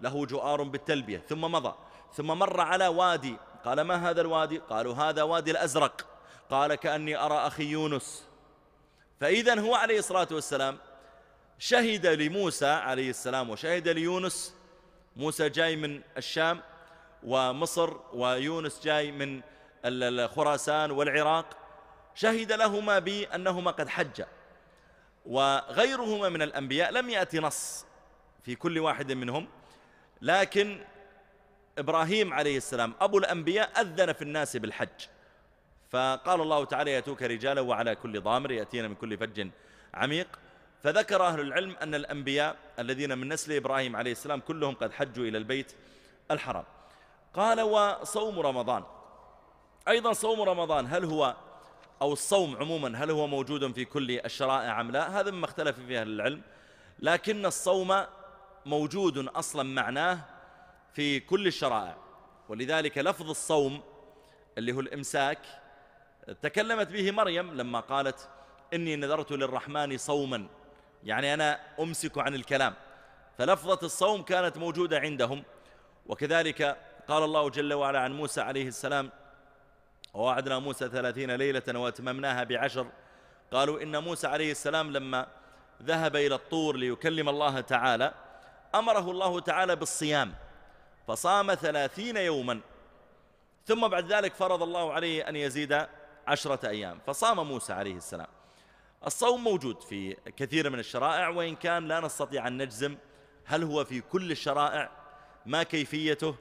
له جؤار بالتلبية ثم مضى ثم مر على وادي قال ما هذا الوادي قالوا هذا وادي الأزرق قال كأني أرى أخي يونس فإذا هو عليه الصلاة والسلام شهد لموسى عليه السلام وشهد ليونس موسى جاي من الشام ومصر ويونس جاي من خراسان والعراق شهد لهما بأنهما قد حج وغيرهما من الأنبياء لم يأتي نص في كل واحد منهم لكن إبراهيم عليه السلام أبو الأنبياء أذن في الناس بالحج فقال الله تعالى يأتوك رجالا وعلى كل ضامر يأتينا من كل فج عميق فذكر أهل العلم أن الأنبياء الذين من نسل إبراهيم عليه السلام كلهم قد حجوا إلى البيت الحرام قال وصوم رمضان أيضا صوم رمضان هل هو أو الصوم عموما هل هو موجود في كل الشرائع أم لا هذا مما اختلف فيه أهل العلم لكن الصوم موجود أصلا معناه في كل الشرائع ولذلك لفظ الصوم اللي هو الإمساك تكلمت به مريم لما قالت إني نذرت للرحمن صوما يعني أنا أمسك عن الكلام فلفظة الصوم كانت موجودة عندهم وكذلك قال الله جل وعلا عن موسى عليه السلام ووعدنا موسى ثلاثين ليلة وأتممناها بعشر قالوا إن موسى عليه السلام لما ذهب إلى الطور ليكلم الله تعالى أمره الله تعالى بالصيام فصام ثلاثين يوما ثم بعد ذلك فرض الله عليه أن يزيد عشرة أيام فصام موسى عليه السلام الصوم موجود في كثير من الشرائع وإن كان لا نستطيع أن نجزم هل هو في كل الشرائع ما كيفيته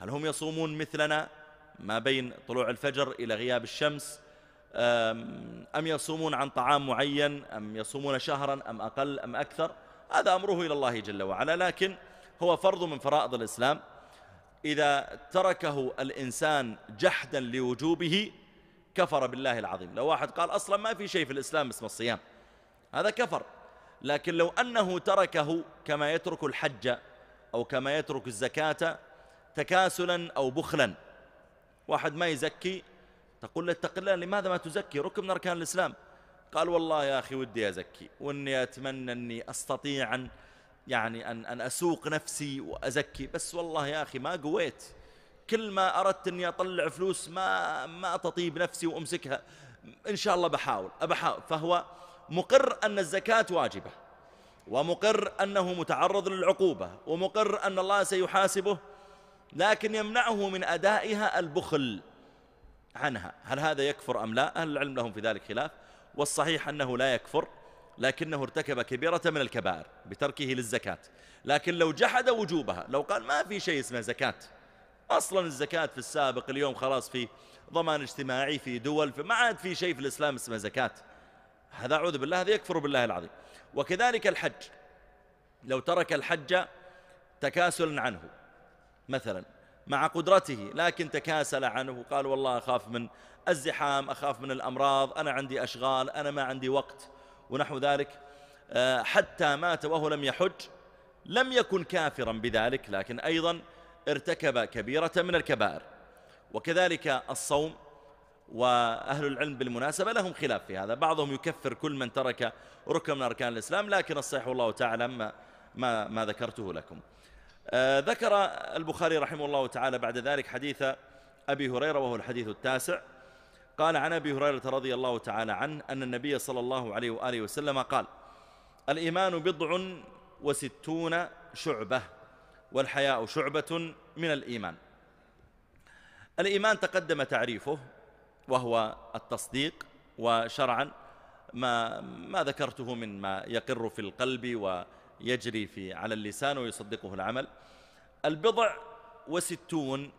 هل هم يصومون مثلنا ما بين طلوع الفجر إلى غياب الشمس أم يصومون عن طعام معين أم يصومون شهرا أم أقل أم أكثر هذا أمره إلى الله جل وعلا لكن هو فرض من فرائض الإسلام إذا تركه الإنسان جحدا لوجوبه كفر بالله العظيم لو واحد قال أصلا ما في شيء في الإسلام اسمه الصيام هذا كفر لكن لو أنه تركه كما يترك الحج أو كما يترك الزكاة تكاسلا أو بخلا واحد ما يزكي تقول له اتق الله لماذا ما تزكي ركن من أركان الإسلام قال والله يا أخي ودي أزكي وإني أتمنى أني أستطيع أن يعني أن, أن أسوق نفسي وأزكي بس والله يا أخي ما قويت كل ما أردت أني أطلع فلوس ما, ما تطيب نفسي وأمسكها إن شاء الله بحاول أبحاول فهو مقر أن الزكاة واجبة ومقر أنه متعرض للعقوبة ومقر أن الله سيحاسبه لكن يمنعه من أدائها البخل عنها هل هذا يكفر أم لا أهل العلم لهم في ذلك خلاف والصحيح أنه لا يكفر لكنه ارتكب كبيرة من الكبائر بتركه للزكاة لكن لو جحد وجوبها لو قال ما في شيء اسمه زكاة أصلا الزكاة في السابق اليوم خلاص في ضمان اجتماعي في دول فما عاد في شيء في الإسلام اسمه زكاة هذا أعوذ بالله هذا يكفر بالله العظيم وكذلك الحج لو ترك الحج تكاسلا عنه مثلا مع قدرته لكن تكاسل عنه وقال والله أخاف من الزحام أخاف من الأمراض أنا عندي أشغال أنا ما عندي وقت ونحو ذلك آه، حتى مات وهو لم يحج لم يكن كافرا بذلك لكن أيضا ارتكب كبيرة من الكبائر وكذلك الصوم وأهل العلم بالمناسبة لهم خلاف في هذا بعضهم يكفر كل من ترك ركن من أركان الإسلام لكن الصحيح والله تعالى ما, ما, ما ذكرته لكم آه، ذكر البخاري رحمه الله تعالى بعد ذلك حديث أبي هريرة وهو الحديث التاسع قال عن أبي هريرة رضي الله تعالى عنه أن النبي صلى الله عليه وآله وسلم قال الإيمان بضع وستون شعبة والحياء شعبة من الإيمان الإيمان تقدم تعريفه وهو التصديق وشرعا ما, ما ذكرته من ما يقر في القلب ويقر يجري في على اللسان ويصدقه العمل البضع وستون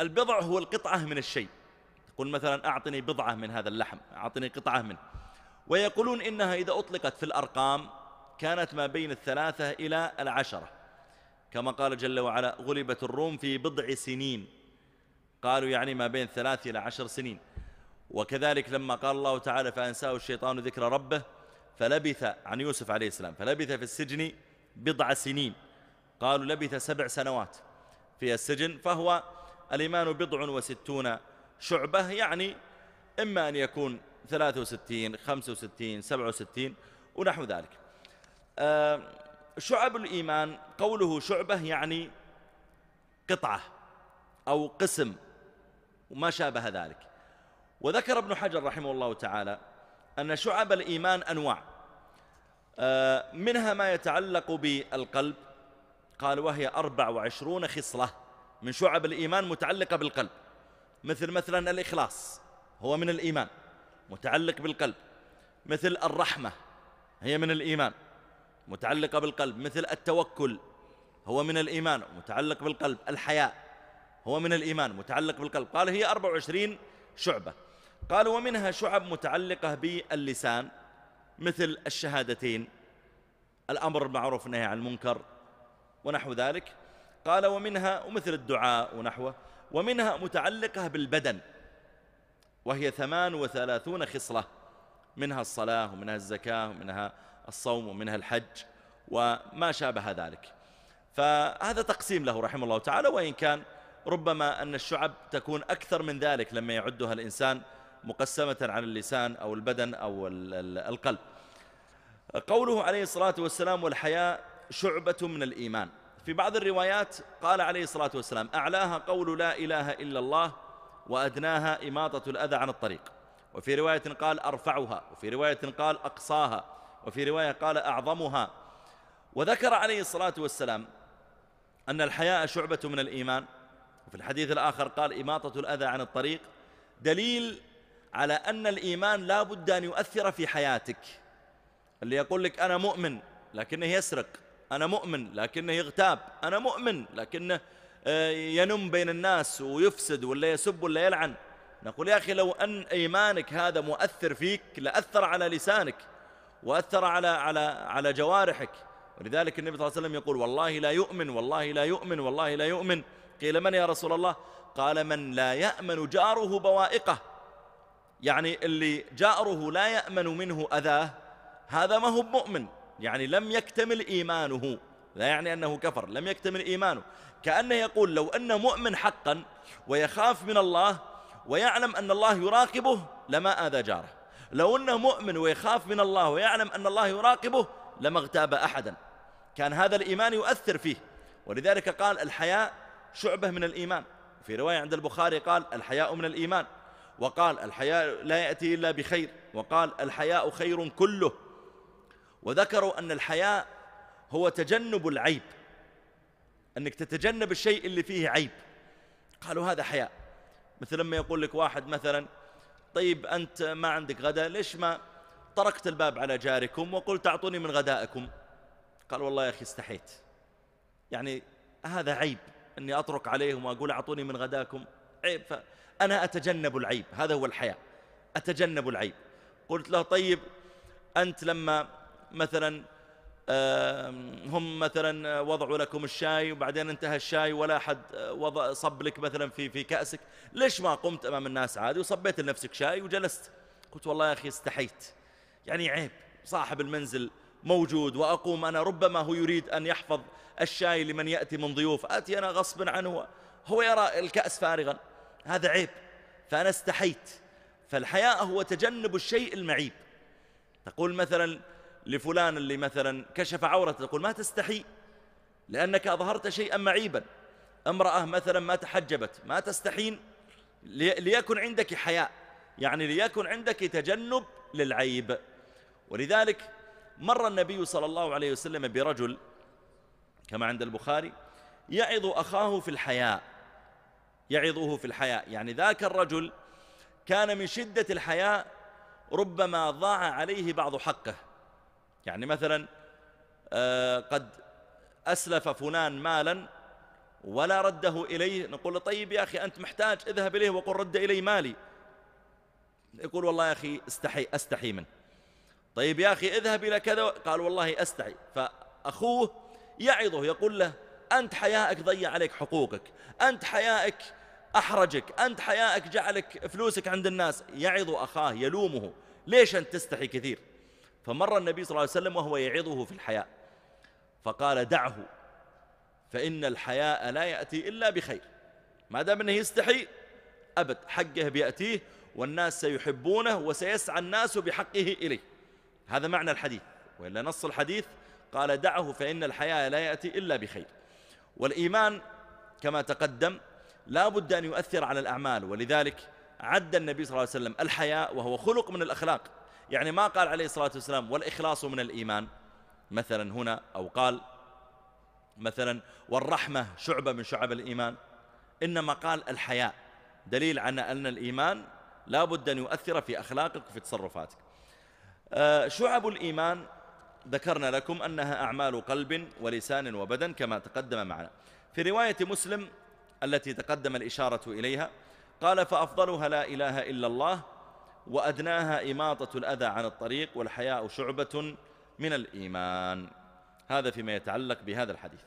البضع هو القطعة من الشيء تقول مثلا أعطني بضعة من هذا اللحم أعطني قطعة منه ويقولون إنها إذا أطلقت في الأرقام كانت ما بين الثلاثة إلى العشرة كما قال جل وعلا غلبت الروم في بضع سنين قالوا يعني ما بين ثلاث إلى عشر سنين وكذلك لما قال الله تعالى فأنساه الشيطان ذكر ربه فلبث عن يوسف عليه السلام فلبث في السجن بضع سنين قالوا لبث سبع سنوات في السجن فهو الإيمان بضع وستون شعبة يعني إما أن يكون 63 65 67 ونحو ذلك آه، شعب الإيمان قوله شعبة يعني قطعة أو قسم وما شابه ذلك وذكر ابن حجر رحمه الله تعالى أن شعب الإيمان أنواع آه، منها ما يتعلق بالقلب قال وهي أربع وعشرون خصلة من شعب الإيمان متعلقة بالقلب مثل مثلا الإخلاص هو من الإيمان متعلق بالقلب مثل الرحمة هي من الإيمان متعلقة بالقلب مثل التوكل هو من الإيمان متعلق بالقلب الحياء هو من الإيمان متعلق بالقلب قال هي 24 شعبة قال ومنها شعب متعلقة باللسان مثل الشهادتين الأمر بالمعروف والنهي عن المنكر ونحو ذلك قال ومنها ومثل الدعاء ونحوه ومنها متعلقة بالبدن وهي ثمان وثلاثون خصلة منها الصلاة ومنها الزكاة ومنها الصوم ومنها الحج وما شابه ذلك فهذا تقسيم له رحمه الله تعالى وإن كان ربما أن الشعب تكون أكثر من ذلك لما يعدها الإنسان مقسمة على اللسان أو البدن أو القلب قوله عليه الصلاة والسلام والحياء شعبة من الإيمان في بعض الروايات قال عليه الصلاة والسلام أعلاها قول لا إله إلا الله وأدناها إماطة الأذى عن الطريق وفي رواية قال أرفعها وفي رواية قال أقصاها وفي رواية قال أعظمها وذكر عليه الصلاة والسلام أن الحياء شعبة من الإيمان وفي الحديث الآخر قال إماطة الأذى عن الطريق دليل على أن الإيمان لا بد أن يؤثر في حياتك اللي يقول لك أنا مؤمن لكنه يسرق أنا مؤمن لكنه يغتاب أنا مؤمن لكنه آه، ينم بين الناس ويفسد ولا يسب ولا يلعن نقول يا أخي لو أن إيمانك هذا مؤثر فيك لأثر على لسانك وأثر على, على, على جوارحك ولذلك النبي صلى الله عليه وسلم يقول والله لا يؤمن والله لا يؤمن والله لا يؤمن قيل من يا رسول الله قال من لا يأمن جاره بوائقه يعني اللي جاره لا يأمن منه أذاه هذا ما هو مؤمن يعني لم يكتمل إيمانه لا يعني أنه كفر لم يكتمل إيمانه كأنه يقول لو أن مؤمن حقا ويخاف من الله ويعلم أن الله يراقبه لما آذى جاره لو أنه مؤمن ويخاف من الله ويعلم أن الله يراقبه لما اغتاب أحدا كان هذا الإيمان يؤثر فيه ولذلك قال الحياء شعبة من الإيمان في رواية عند البخاري قال الحياء من الإيمان وقال الحياء لا يأتي إلا بخير وقال الحياء خير كله وذكروا أن الحياء هو تجنب العيب أنك تتجنب الشيء اللي فيه عيب قالوا هذا حياء مثل لما يقول لك واحد مثلا طيب أنت ما عندك غداء ليش ما طرقت الباب على جاركم وقلت أعطوني من غدائكم قال والله يا أخي استحيت يعني هذا عيب أني أطرق عليهم وأقول أعطوني من غداكم عيب أنا أتجنب العيب هذا هو الحياء أتجنب العيب قلت له طيب أنت لما مثلا هم مثلا وضعوا لكم الشاي وبعدين انتهى الشاي ولا أحد آه، وضع صب لك مثلا في في كأسك ليش ما قمت أمام الناس عادي وصبيت لنفسك شاي وجلست قلت والله يا أخي استحيت يعني عيب صاحب المنزل موجود وأقوم أنا ربما هو يريد أن يحفظ الشاي لمن يأتي من ضيوف أتي أنا غصبا عنه هو يرى الكأس فارغا هذا عيب فأنا استحيت فالحياء هو تجنب الشيء المعيب تقول مثلا لفلان اللي مثلا كشف عورة تقول ما تستحي لأنك أظهرت شيئا معيبا امرأة مثلا ما تحجبت ما تستحين ليكن عندك حياء يعني ليكن عندك تجنب للعيب ولذلك مر النبي صلى الله عليه وسلم برجل كما عند البخاري يعظ أخاه في الحياء يعظه في الحياء يعني ذاك الرجل كان من شدة الحياء ربما ضاع عليه بعض حقه يعني مثلا آه، قد أسلف فلان مالا ولا رده إليه نقول له طيب يا أخي أنت محتاج اذهب إليه وقل رد إلي مالي يقول والله يا أخي استحي أستحي منه طيب يا أخي اذهب إلى كذا قال والله أستحي فأخوه يعظه يقول له أنت حيائك ضيع عليك حقوقك أنت حيائك أحرجك أنت حيائك جعلك فلوسك عند الناس يعظ أخاه يلومه ليش أنت تستحي كثير فمر النبي صلى الله عليه وسلم وهو يعظه في الحياء فقال دعه فإن الحياء لا يأتي إلا بخير ما دام أنه يستحي أبد حقه بيأتيه والناس سيحبونه وسيسعى الناس بحقه إليه هذا معنى الحديث وإلا نص الحديث قال دعه فإن الحياء لا يأتي إلا بخير والإيمان كما تقدم لا بد أن يؤثر على الأعمال ولذلك عد النبي صلى الله عليه وسلم الحياء وهو خلق من الأخلاق يعني ما قال عليه الصلاة والسلام والإخلاص من الإيمان مثلا هنا أو قال مثلا والرحمة شعبة من شعب الإيمان إنما قال الحياء دليل على أن الإيمان لا بد أن يؤثر في أخلاقك وفي تصرفاتك آه، شعب الإيمان ذكرنا لكم أنها أعمال قلب ولسان وبدن كما تقدم معنا في رواية مسلم التي تقدم الإشارة إليها قال فأفضلها لا إله إلا الله وأدناها إماطة الأذى عن الطريق والحياء شعبة من الإيمان هذا فيما يتعلق بهذا الحديث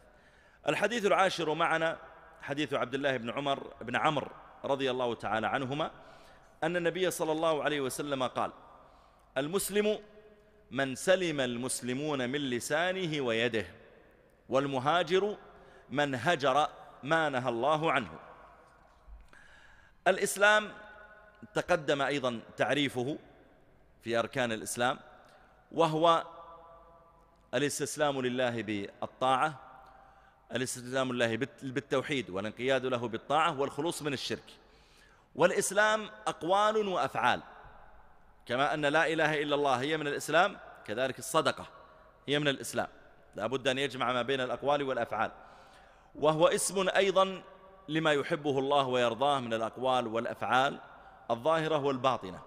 الحديث العاشر معنا حديث عبد الله بن عمر بن عمرو رضي الله تعالى عنهما أن النبي صلى الله عليه وسلم قال المسلم من سلم المسلمون من لسانه ويده والمهاجر من هجر ما نهى الله عنه الإسلام تقدم أيضا تعريفه في أركان الإسلام وهو الاستسلام لله بالطاعة الاستسلام لله بالتوحيد والانقياد له بالطاعة والخلوص من الشرك والإسلام أقوال وأفعال كما أن لا إله إلا الله هي من الإسلام كذلك الصدقة هي من الإسلام لابد أن يجمع ما بين الأقوال والأفعال وهو اسم أيضا لما يحبه الله ويرضاه من الأقوال والأفعال الظاهرة والباطنة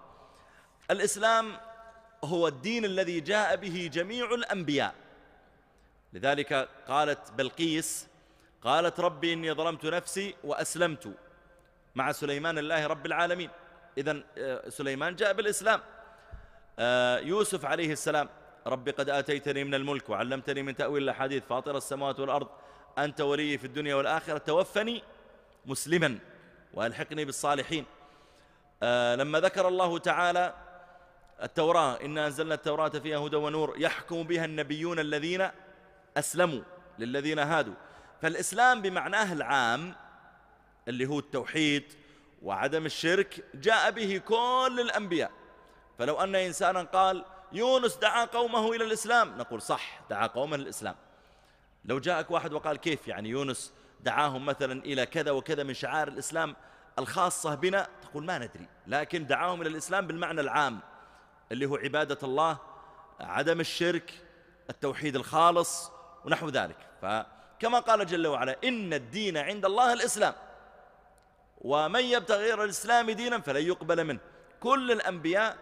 الإسلام هو الدين الذي جاء به جميع الأنبياء لذلك قالت بلقيس قالت ربي إني ظلمت نفسي وأسلمت مع سليمان الله رب العالمين إذا آه، سليمان جاء بالإسلام آه، يوسف عليه السلام ربي قد آتيتني من الملك وعلمتني من تأويل الأحاديث فاطر السماوات والأرض أنت ولي في الدنيا والآخرة توفني مسلما وألحقني بالصالحين آه، لما ذكر الله تعالى التوراة إنا أنزلنا التوراة فيها هدى ونور يحكم بها النبيون الذين أسلموا للذين هادوا فالإسلام بمعناه العام اللي هو التوحيد وعدم الشرك جاء به كل الأنبياء فلو أن إنسانا قال يونس دعا قومه إلى الإسلام نقول صح دعا قومه للإسلام لو جاءك واحد وقال كيف يعني يونس دعاهم مثلا إلى كذا وكذا من شعائر الإسلام الخاصة بنا تقول ما ندري لكن دعاهم إلى الإسلام بالمعنى العام اللي هو عبادة الله عدم الشرك التوحيد الخالص ونحو ذلك فكما قال جل وعلا إن الدين عند الله الإسلام ومن يبتغي غير الإسلام دينا فلن يقبل منه كل الأنبياء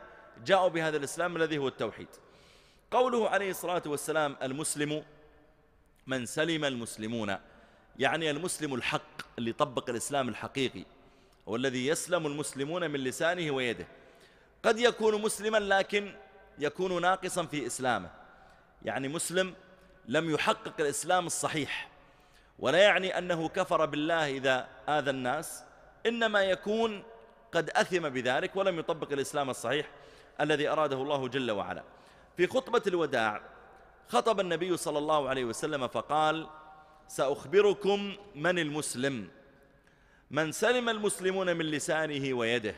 جاءوا بهذا الإسلام الذي هو التوحيد قوله عليه الصلاة والسلام المسلم من سلم المسلمون يعني المسلم الحق اللي طبق الإسلام الحقيقي والذي يسلم المسلمون من لسانه ويده قد يكون مسلما لكن يكون ناقصا في إسلامه يعني مسلم لم يحقق الإسلام الصحيح ولا يعني أنه كفر بالله إذا آذى الناس إنما يكون قد أثم بذلك ولم يطبق الإسلام الصحيح الذي أراده الله جل وعلا في خطبة الوداع خطب النبي صلى الله عليه وسلم فقال سأخبركم من المسلم من سلم المسلمون من لسانه ويده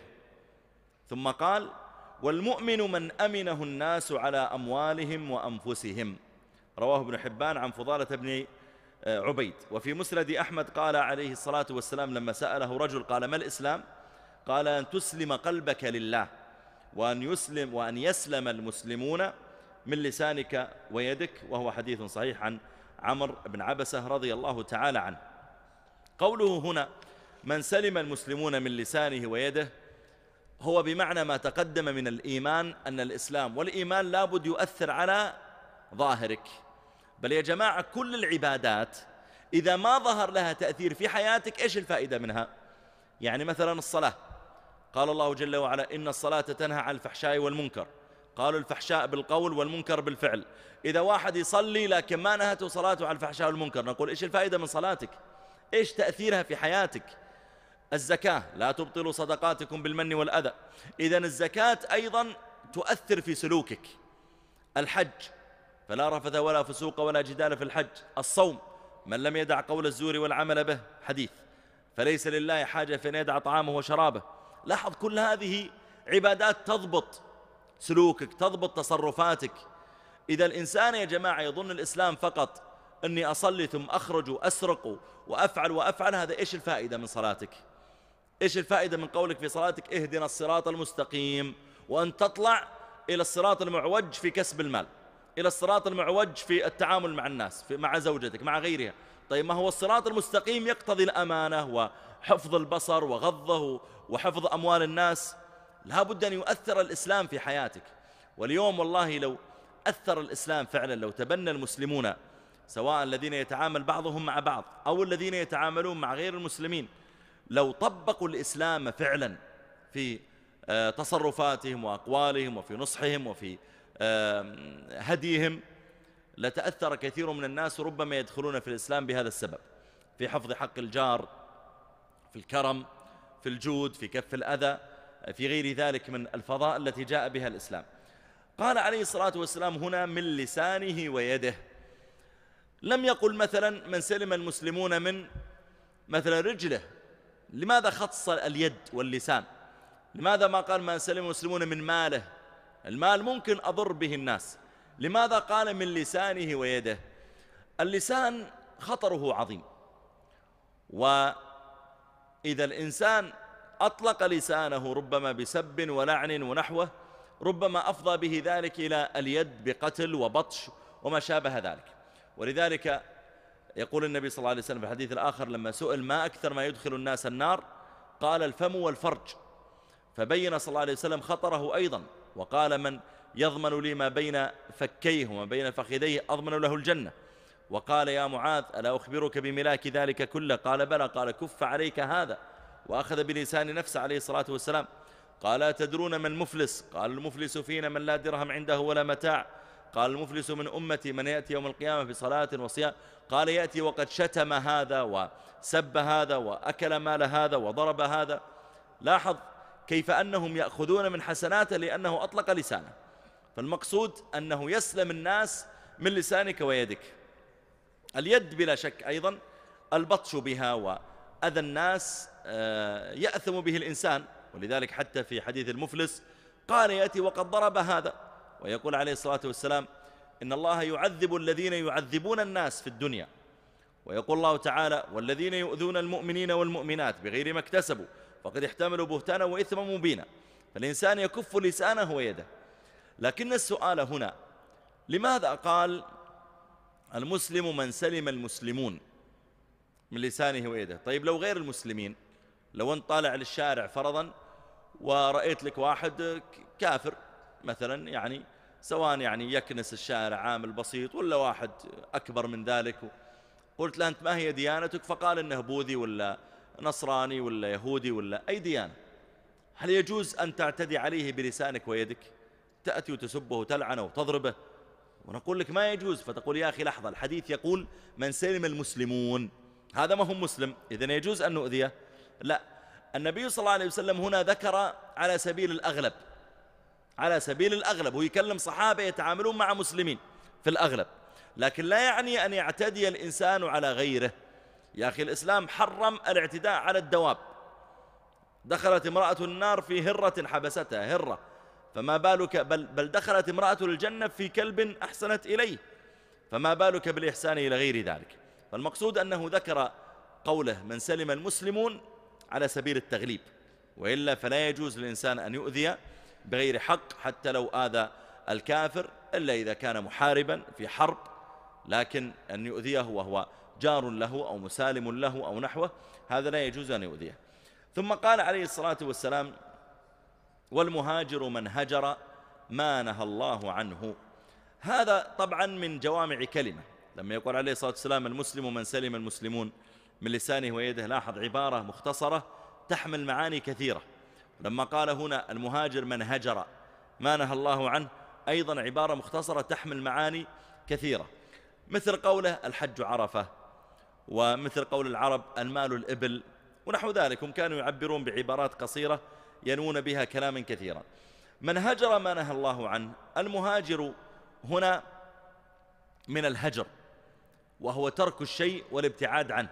ثم قال والمؤمن من أمنه الناس على أموالهم وأنفسهم رواه ابن حبان عن فضالة بن عبيد وفي مسند أحمد قال عليه الصلاة والسلام لما سأله رجل قال ما الإسلام قال أن تسلم قلبك لله وأن يسلم, وأن يسلم المسلمون من لسانك ويدك وهو حديث صحيح عن عمر بن عبسة رضي الله تعالى عنه قوله هنا من سلم المسلمون من لسانه ويده هو بمعنى ما تقدم من الإيمان أن الإسلام والإيمان لابد يؤثر على ظاهرك بل يا جماعة كل العبادات إذا ما ظهر لها تأثير في حياتك إيش الفائدة منها يعني مثلا الصلاة قال الله جل وعلا إن الصلاة تنهى عن الفحشاء والمنكر قالوا الفحشاء بالقول والمنكر بالفعل إذا واحد يصلي لكن ما نهته صلاته عن الفحشاء والمنكر نقول إيش الفائدة من صلاتك إيش تأثيرها في حياتك الزكاة لا تبطلوا صدقاتكم بالمن والأذى إذا الزكاة أيضا تؤثر في سلوكك الحج فلا رفث ولا فسوق ولا جدال في الحج الصوم من لم يدع قول الزور والعمل به حديث فليس لله حاجة في أن يدع طعامه وشرابه لاحظ كل هذه عبادات تضبط سلوكك تضبط تصرفاتك إذا الإنسان يا جماعة يظن الإسلام فقط أني أصلي ثم أخرج وأسرق وأفعل وأفعل هذا إيش الفائدة من صلاتك إيش الفائدة من قولك في صلاتك اهدنا الصراط المستقيم وأن تطلع إلى الصراط المعوج في كسب المال إلى الصراط المعوج في التعامل مع الناس في مع زوجتك مع غيرها طيب ما هو الصراط المستقيم يقتضي الأمانة وحفظ البصر وغضه وحفظ أموال الناس لا بد أن يؤثر الإسلام في حياتك واليوم والله لو أثر الإسلام فعلا لو تبنى المسلمون سواء الذين يتعامل بعضهم مع بعض أو الذين يتعاملون مع غير المسلمين لو طبقوا الإسلام فعلا في آه، تصرفاتهم وأقوالهم وفي نصحهم وفي هديهم لتأثر كثير من الناس ربما يدخلون في الإسلام بهذا السبب في حفظ حق الجار في الكرم في الجود في كف الأذى في غير ذلك من الفضاء التي جاء بها الإسلام قال عليه الصلاة والسلام هنا من لسانه ويده لم يقل مثلا من سلم المسلمون من مثلا رجله لماذا خص اليد واللسان لماذا ما قال من سلم المسلمون من ماله المال ممكن أضر به الناس لماذا قال من لسانه ويده اللسان خطره عظيم وإذا الإنسان أطلق لسانه ربما بسب ولعن ونحوه ربما أفضى به ذلك إلى اليد بقتل وبطش وما شابه ذلك ولذلك يقول النبي صلى الله عليه وسلم في الحديث الآخر لما سئل ما أكثر ما يدخل الناس النار قال الفم والفرج فبين صلى الله عليه وسلم خطره أيضا وقال من يضمن لي ما بين فكيه وما بين فخذيه أضمن له الجنة وقال يا معاذ ألا أخبرك بملاك ذلك كله قال بلى قال كف عليك هذا وأخذ بلسان نفسه عليه الصلاة والسلام قال تدرون من مفلس قال المفلس فينا من لا درهم عنده ولا متاع قال المفلس من أمتي من يأتي يوم القيامة في صلاة وصيام قال يأتي وقد شتم هذا وسب هذا وأكل مال هذا وضرب هذا لاحظ كيف أنهم يأخذون من حسناته لأنه أطلق لسانه فالمقصود أنه يسلم الناس من لسانك ويدك اليد بلا شك أيضا البطش بها وأذى الناس آه، يأثم به الإنسان ولذلك حتى في حديث المفلس قال يأتي وقد ضرب هذا ويقول عليه الصلاة والسلام إن الله يعذب الذين يعذبون الناس في الدنيا ويقول الله تعالى والذين يؤذون المؤمنين والمؤمنات بغير ما اكتسبوا فقد يحتمل بهتانا وإثما مبينا فالإنسان يكف لسانه ويده لكن السؤال هنا لماذا قال المسلم من سلم المسلمون من لسانه ويده طيب لو غير المسلمين لو أنت طالع للشارع فرضا ورأيت لك واحد كافر مثلا يعني سواء يعني يكنس الشارع عامل بسيط ولا واحد أكبر من ذلك قلت له أنت ما هي ديانتك فقال إنه بوذي ولا نصراني ولا يهودي ولا أي ديانة هل يجوز أن تعتدي عليه بلسانك ويدك تأتي وتسبه وتلعنه وتضربه ونقول لك ما يجوز فتقول يا أخي لحظة الحديث يقول من سلم المسلمون هذا ما هو مسلم إذن يجوز أن نؤذيه لا النبي صلى الله عليه وسلم هنا ذكر على سبيل الأغلب على سبيل الأغلب هو يكلم صحابة يتعاملون مع مسلمين في الأغلب لكن لا يعني أن يعتدي الإنسان على غيره يا أخي الإسلام حرم الاعتداء على الدواب دخلت امرأة النار في هرة حبستها هرة فما بالك بل, بل دخلت امرأة الجنة في كلب أحسنت إليه فما بالك بالإحسان إلى غير ذلك فالمقصود أنه ذكر قوله من سلم المسلمون على سبيل التغليب وإلا فلا يجوز للإنسان أن يؤذي بغير حق حتى لو آذى الكافر إلا إذا كان محاربا في حرب لكن أن يؤذيه وهو جار له أو مسالم له أو نحوه هذا لا يجوز أن يؤذيه ثم قال عليه الصلاة والسلام والمهاجر من هجر ما نهى الله عنه هذا طبعا من جوامع كلمة لما يقول عليه الصلاة والسلام المسلم من سلم المسلمون من لسانه ويده لاحظ عبارة مختصرة تحمل معاني كثيرة لما قال هنا المهاجر من هجر ما نهى الله عنه أيضا عبارة مختصرة تحمل معاني كثيرة مثل قوله الحج عرفة ومثل قول العرب المال الإبل ونحو ذلك هم كانوا يعبرون بعبارات قصيرة ينوون بها كلاما كثيرا من هجر ما نهى الله عنه المهاجر هنا من الهجر وهو ترك الشيء والابتعاد عنه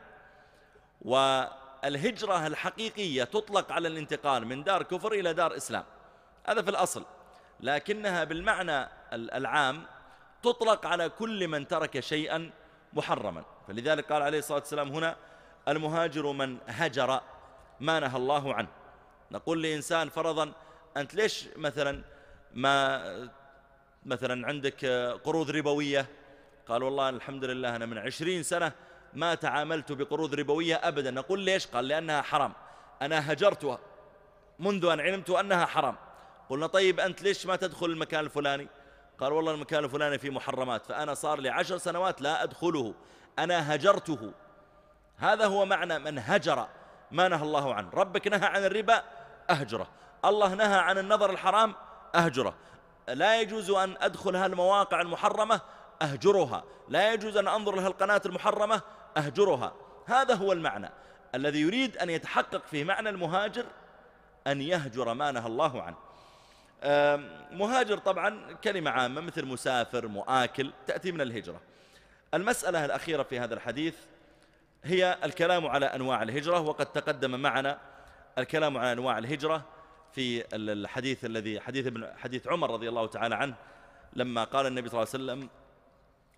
والهجرة الحقيقية تطلق على الانتقال من دار كفر إلى دار إسلام هذا في الأصل لكنها بالمعنى العام تطلق على كل من ترك شيئا محرما فلذلك قال عليه الصلاة والسلام هنا المهاجر من هجر ما نهى الله عنه نقول لإنسان فرضا أنت ليش مثلا ما مثلا عندك قروض ربوية قال والله الحمد لله أنا من عشرين سنة ما تعاملت بقروض ربوية أبدا نقول ليش قال لأنها حرام أنا هجرتها منذ أن علمت أنها حرام قلنا طيب أنت ليش ما تدخل المكان الفلاني قال والله المكان الفلاني فيه محرمات فأنا صار لي عشر سنوات لا أدخله أنا هجرته هذا هو معنى من هجر ما نهى الله عنه ربك نهى عن الربا أهجره الله نهى عن النظر الحرام أهجره لا يجوز أن أدخل هالمواقع المحرمة أهجرها لا يجوز أن أنظر لها القناة المحرمة أهجرها هذا هو المعنى الذي يريد أن يتحقق في معنى المهاجر أن يهجر ما نهى الله عنه مهاجر طبعا كلمة عامة مثل مسافر مؤاكل تأتي من الهجرة المسألة الأخيرة في هذا الحديث هي الكلام على أنواع الهجرة وقد تقدم معنا الكلام على أنواع الهجرة في الحديث الذي حديث ابن حديث عمر رضي الله تعالى عنه لما قال النبي صلى الله عليه وسلم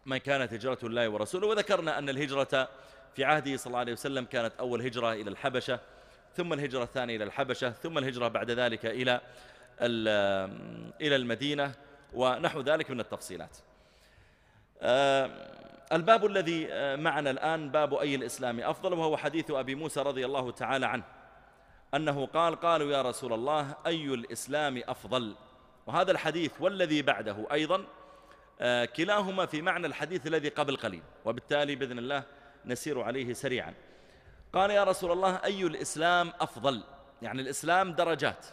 من كانت هجرة الله ورسوله وذكرنا أن الهجرة في عهده صلى الله عليه وسلم كانت أول هجرة إلى الحبشة ثم الهجرة الثانية إلى الحبشة ثم الهجرة بعد ذلك إلى إلى المدينة ونحو ذلك من التفصيلات الباب الذي معنا الآن باب أي الإسلام أفضل وهو حديث أبي موسى رضي الله تعالى عنه أنه قال قالوا يا رسول الله أي الإسلام أفضل وهذا الحديث والذي بعده أيضا آه، كلاهما في معنى الحديث الذي قبل قليل وبالتالي بإذن الله نسير عليه سريعا قال يا رسول الله أي الإسلام أفضل يعني الإسلام درجات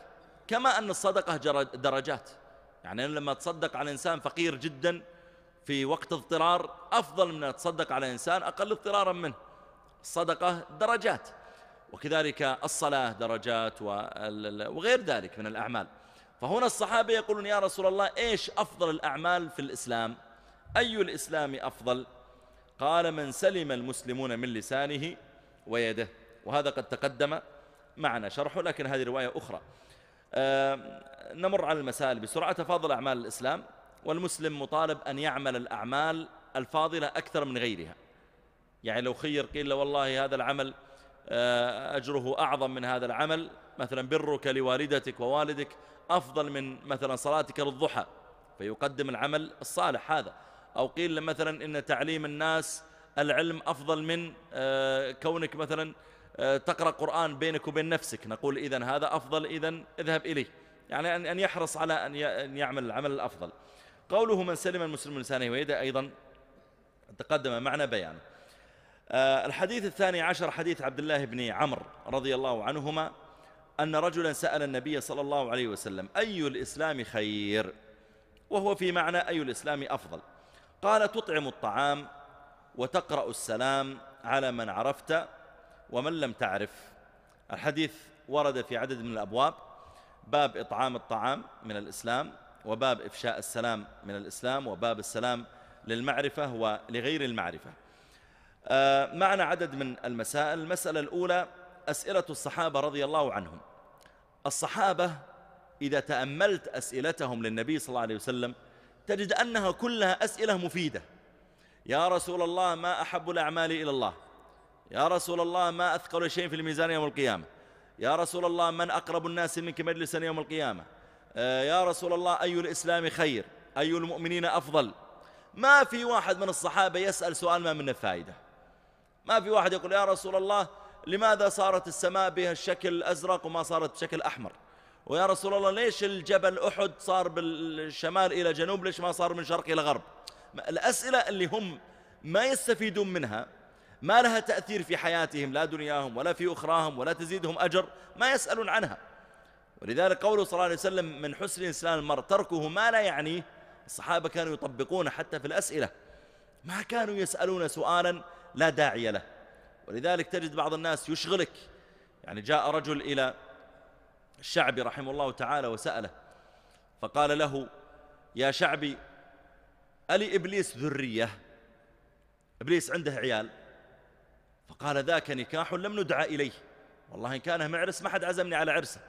كما أن الصدقة درجات يعني لما تصدق على إنسان فقير جدا في وقت اضطرار أفضل من أن تصدق على إنسان أقل اضطرارا منه الصدقة درجات وكذلك الصلاة درجات وغير ذلك من الأعمال فهنا الصحابة يقولون يا رسول الله إيش أفضل الأعمال في الإسلام أي الإسلام أفضل قال من سلم المسلمون من لسانه ويده وهذا قد تقدم معنا شرحه لكن هذه رواية أخرى آه، نمر على المسائل بسرعة تفاضل أعمال الإسلام والمسلم مطالب أن يعمل الأعمال الفاضلة أكثر من غيرها يعني لو خير قيل له والله هذا العمل آه، أجره أعظم من هذا العمل مثلا برك لوالدتك ووالدك أفضل من مثلا صلاتك للضحى فيقدم العمل الصالح هذا أو قيل مثلا إن تعليم الناس العلم أفضل من آه، كونك مثلا آه، تقرأ قرآن بينك وبين نفسك نقول إذا هذا أفضل إذا اذهب إليه يعني أن يحرص على أن يعمل العمل الأفضل قوله من سلم المسلم من لسانه ويده أيضا تقدم معنا بيان آه، الحديث الثاني عشر حديث عبد الله بن عمر رضي الله عنهما أن رجلا سأل النبي صلى الله عليه وسلم أي الإسلام خير وهو في معنى أي الإسلام أفضل قال تطعم الطعام وتقرأ السلام على من عرفت ومن لم تعرف الحديث ورد في عدد من الأبواب باب إطعام الطعام من الإسلام وباب إفشاء السلام من الإسلام وباب السلام للمعرفة ولغير المعرفة آه، معنى عدد من المسائل المسألة الأولى أسئلة الصحابة رضي الله عنهم الصحابة إذا تأملت أسئلتهم للنبي صلى الله عليه وسلم تجد أنها كلها أسئلة مفيدة يا رسول الله ما أحب الأعمال إلى الله يا رسول الله ما أثقل شيء في الميزان يوم القيامة يا رسول الله من أقرب الناس منك مجلسا يوم القيامة آه، يا رسول الله أي الإسلام خير أي المؤمنين أفضل ما في واحد من الصحابة يسأل سؤال ما منه فائدة ما في واحد يقول يا رسول الله لماذا صارت السماء بهالشكل الأزرق وما صارت بشكل أحمر ويا رسول الله ليش الجبل أحد صار بالشمال إلى جنوب ليش ما صار من شرق إلى غرب الأسئلة اللي هم ما يستفيدون منها ما لها تأثير في حياتهم لا دنياهم ولا في أخراهم ولا تزيدهم أجر ما يسألون عنها ولذلك قوله صلى الله عليه وسلم من حسن إنسان المرء تركه ما لا يعنيه الصحابة كانوا يطبقون حتى في الأسئلة ما كانوا يسألون سؤالا لا داعي له ولذلك تجد بعض الناس يشغلك يعني جاء رجل إلى الشعبي رحمه الله تعالى وسأله فقال له يا شعبي ألي إبليس ذرية إبليس عنده عيال فقال ذاك نكاح لم ندعى إليه والله إن كان معرس ما حد عزمني على عرسه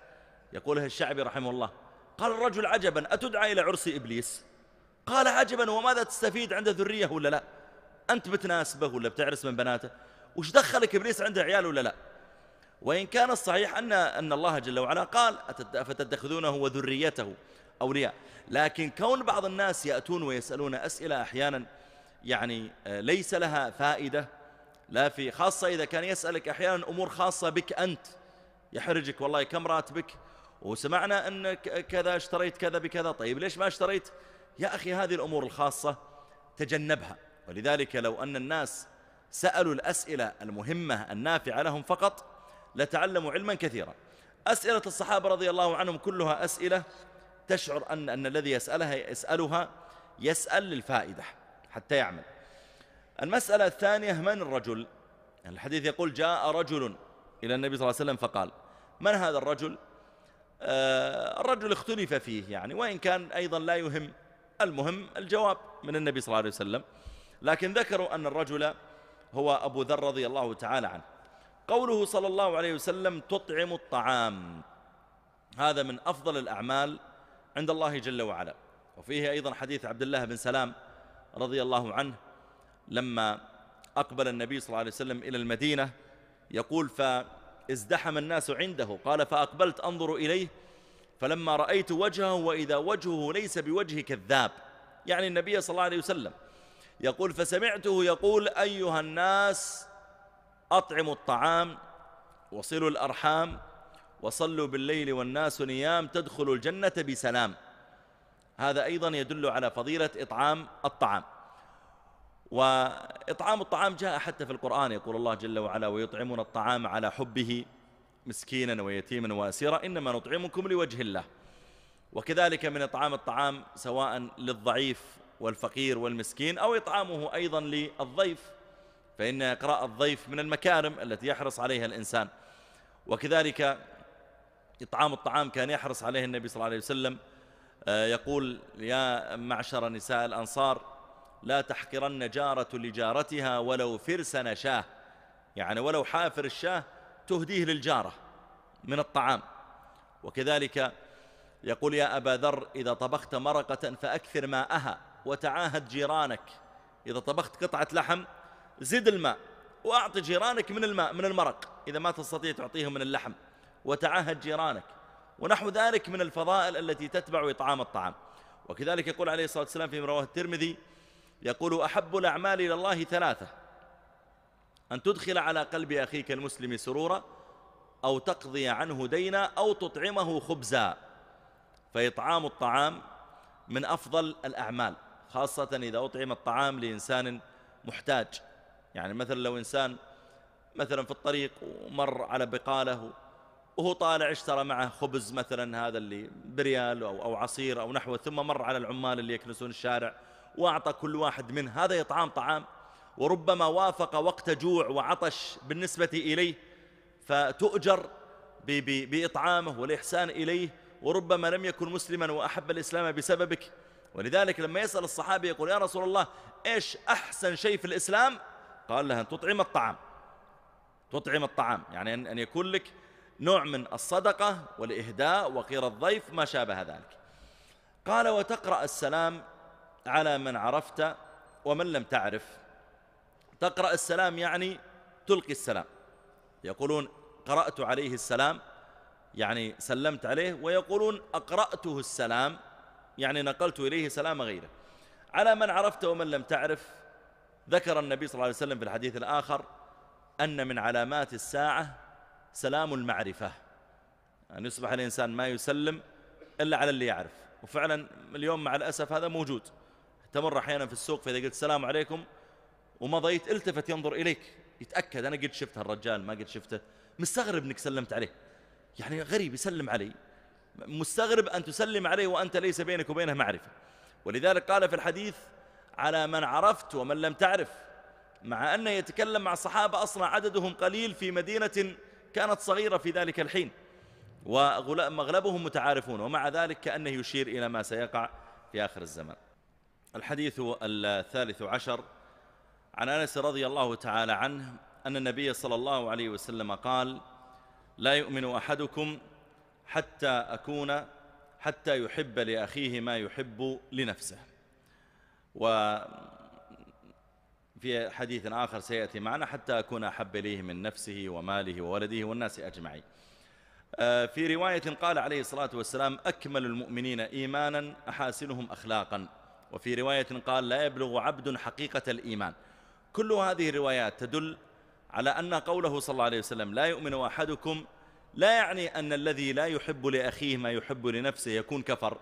يقوله الشعبي رحمه الله قال الرجل عجبا أتدعى إلى عرس إبليس قال عجبا وماذا تستفيد عند ذرية ولا لا أنت بتناسبه ولا بتعرس من بناته وش دخلك إبليس عنده عيال ولا لا وإن كان الصحيح أن, أن الله جل وعلا قال فتتخذونه وذريته أولياء لكن كون بعض الناس يأتون ويسألون أسئلة أحيانا يعني آه، ليس لها فائدة لا في خاصة إذا كان يسألك أحيانا أمور خاصة بك أنت يحرجك والله كم راتبك وسمعنا أنك كذا اشتريت كذا بكذا طيب ليش ما اشتريت يا أخي هذه الأمور الخاصة تجنبها ولذلك لو أن الناس سألوا الأسئلة المهمة النافعة لهم فقط لتعلموا علما كثيرا أسئلة الصحابة رضي الله عنهم كلها أسئلة تشعر أن, أن الذي يسألها يسألها يسأل للفائدة حتى يعمل المسألة الثانية من الرجل يعني الحديث يقول جاء رجل إلى النبي صلى الله عليه وسلم فقال من هذا الرجل آه الرجل اختلف فيه يعني وإن كان أيضا لا يهم المهم الجواب من النبي صلى الله عليه وسلم لكن ذكروا أن الرجل هو أبو ذر رضي الله تعالى عنه قوله صلى الله عليه وسلم تطعم الطعام هذا من أفضل الأعمال عند الله جل وعلا وفيه أيضا حديث عبد الله بن سلام رضي الله عنه لما أقبل النبي صلى الله عليه وسلم إلى المدينة يقول فازدحم الناس عنده قال فأقبلت أنظر إليه فلما رأيت وجهه وإذا وجهه ليس بوجه كذاب يعني النبي صلى الله عليه وسلم يقول فسمعته يقول أيها الناس أطعموا الطعام وصلوا الأرحام وصلوا بالليل والناس نيام تدخلوا الجنة بسلام هذا أيضا يدل على فضيلة إطعام الطعام وإطعام الطعام جاء حتى في القرآن يقول الله جل وعلا ويطعمون الطعام على حبه مسكينا ويتيما وأسيرا إنما نطعمكم لوجه الله وكذلك من إطعام الطعام سواء للضعيف والفقير والمسكين أو إطعامه أيضا للضيف فإن إقراء الضيف من المكارم التي يحرص عليها الإنسان وكذلك إطعام الطعام كان يحرص عليه النبي صلى الله عليه وسلم آه، يقول يا معشر نساء الأنصار لا تحقرن جارة لجارتها ولو فرسن شاه يعني ولو حافر الشاه تهديه للجارة من الطعام وكذلك يقول يا أبا ذر إذا طبخت مرقة فأكثر ماءها وتعاهد جيرانك إذا طبخت قطعة لحم زد الماء وأعط جيرانك من الماء من المرق إذا ما تستطيع تعطيهم من اللحم وتعاهد جيرانك ونحو ذلك من الفضائل التي تتبع إطعام الطعام وكذلك يقول عليه الصلاة والسلام في رواه الترمذي يقول أحب الأعمال إلى الله ثلاثة أن تدخل على قلب أخيك المسلم سرورا أو تقضي عنه دينا أو تطعمه خبزا فإطعام الطعام من أفضل الأعمال خاصة إذا أطعم الطعام لإنسان محتاج يعني مثلا لو إنسان مثلا في الطريق ومر على بقاله وهو طالع اشترى معه خبز مثلا هذا اللي بريال أو, أو عصير أو نحوه ثم مر على العمال اللي يكنسون الشارع وأعطى كل واحد منه هذا يطعام طعام وربما وافق وقت جوع وعطش بالنسبة إليه فتؤجر بإطعامه والإحسان إليه وربما لم يكن مسلما وأحب الإسلام بسببك ولذلك لما يسأل الصحابي يقول يا رسول الله إيش أحسن شيء في الإسلام قال لها أن تطعم الطعام تطعم الطعام يعني أن يكون لك نوع من الصدقة والإهداء وقير الضيف ما شابه ذلك قال وتقرأ السلام على من عرفت ومن لم تعرف تقرأ السلام يعني تلقي السلام يقولون قرأت عليه السلام يعني سلمت عليه ويقولون أقرأته السلام يعني نقلت إليه سلام غيره على من عرفت ومن لم تعرف ذكر النبي صلى الله عليه وسلم في الحديث الآخر أن من علامات الساعة سلام المعرفة أن يعني يصبح الإنسان ما يسلم إلا على اللي يعرف وفعلا اليوم مع الأسف هذا موجود تمر أحيانا في السوق فإذا قلت السلام عليكم ومضيت التفت ينظر إليك يتأكد أنا قد شفت هالرجال ما قد شفته مستغرب أنك سلمت عليه يعني غريب يسلم علي مستغرب أن تسلم عليه وأنت ليس بينك وبينه معرفة ولذلك قال في الحديث على من عرفت ومن لم تعرف مع أنه يتكلم مع الصحابة أصلا عددهم قليل في مدينة كانت صغيرة في ذلك الحين ومغلبهم متعارفون ومع ذلك كأنه يشير إلى ما سيقع في آخر الزمان الحديث الثالث عشر عن أنس رضي الله تعالى عنه أن النبي صلى الله عليه وسلم قال لا يؤمن أحدكم حتى أكون حتى يحب لأخيه ما يحب لنفسه وفي حديث آخر سيأتي معنا حتى أكون أحب إليه من نفسه وماله وولده والناس أجمعين آه، في رواية قال عليه الصلاة والسلام أكمل المؤمنين إيمانا أحاسنهم أخلاقا وفي رواية قال لا يبلغ عبد حقيقة الإيمان كل هذه الروايات تدل على أن قوله صلى الله عليه وسلم لا يؤمن أحدكم لا يعني أن الذي لا يحب لأخيه ما يحب لنفسه يكون كفر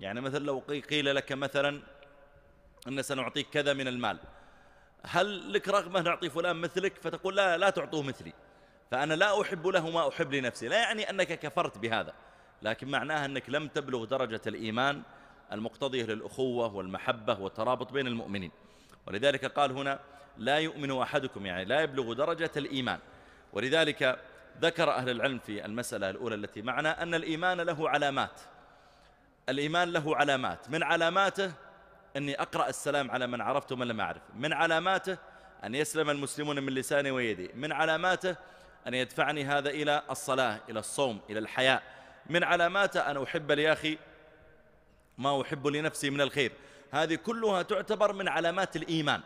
يعني مثلا لو قيل لك مثلا أن سنعطيك كذا من المال هل لك رغبة نعطي فلان مثلك فتقول لا لا تعطوه مثلي فأنا لا أحب له ما أحب لنفسي لا يعني أنك كفرت بهذا لكن معناها أنك لم تبلغ درجة الإيمان المقتضية للأخوة والمحبة والترابط بين المؤمنين ولذلك قال هنا لا يؤمن أحدكم يعني لا يبلغ درجة الإيمان ولذلك ذكر أهل العلم في المسألة الأولى التي معنا أن الإيمان له علامات الإيمان له علامات من علاماته أني أقرأ السلام على من عرفت ومن لم أعرف من علاماته أن يسلم المسلمون من لساني ويدي من علاماته أن يدفعني هذا إلى الصلاة إلى الصوم إلى الحياء من علاماته أن أحب لأخي ما أحب لنفسي من الخير هذه كلها تعتبر من علامات الإيمان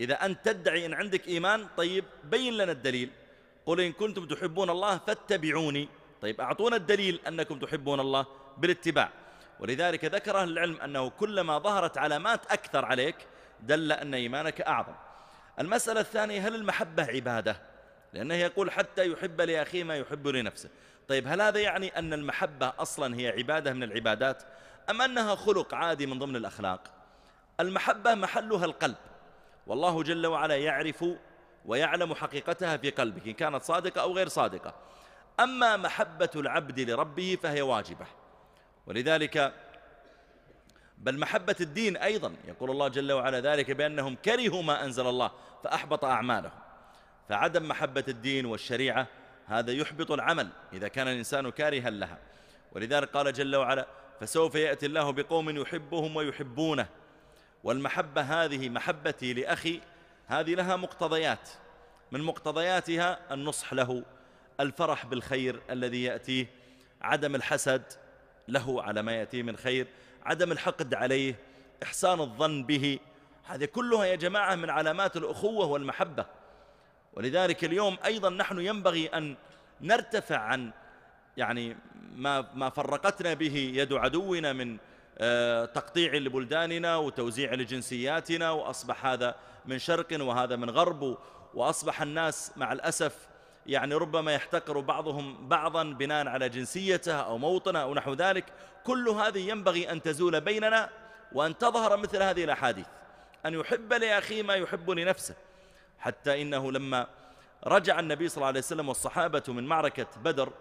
إذا أنت تدعي إن عندك إيمان طيب بين لنا الدليل قل إن كنتم تحبون الله فاتبعوني طيب أعطونا الدليل أنكم تحبون الله بالاتباع ولذلك ذكر أهل العلم أنه كلما ظهرت علامات أكثر عليك دل أن إيمانك أعظم المسألة الثانية هل المحبة عبادة لأنه يقول حتى يحب لأخيه ما يحب لنفسه طيب هل هذا يعني أن المحبة أصلا هي عبادة من العبادات أم أنها خلق عادي من ضمن الأخلاق المحبة محلها القلب والله جل وعلا يعرف ويعلم حقيقتها في قلبك إن كانت صادقة أو غير صادقة أما محبة العبد لربه فهي واجبة ولذلك بل محبة الدين أيضا يقول الله جل وعلا ذلك بأنهم كرهوا ما أنزل الله فأحبط أعمالهم فعدم محبة الدين والشريعة هذا يحبط العمل إذا كان الإنسان كارها لها ولذلك قال جل وعلا فسوف يأتي الله بقوم يحبهم ويحبونه والمحبة هذه محبتي لأخي هذه لها مقتضيات من مقتضياتها النصح له الفرح بالخير الذي يأتيه عدم الحسد له على ما يأتيه من خير عدم الحقد عليه إحسان الظن به هذه كلها يا جماعة من علامات الأخوة والمحبة ولذلك اليوم أيضا نحن ينبغي أن نرتفع عن يعني ما, ما فرقتنا به يد عدونا من آه، تقطيع لبلداننا وتوزيع لجنسياتنا وأصبح هذا من شرق وهذا من غرب وأصبح الناس مع الأسف يعني ربما يحتقر بعضهم بعضا بناء على جنسيته أو موطنه أو نحو ذلك كل هذه ينبغي أن تزول بيننا وأن تظهر مثل هذه الأحاديث أن يحب لأخيه ما يحب لنفسه حتى إنه لما رجع النبي صلى الله عليه وسلم والصحابة من معركة بدر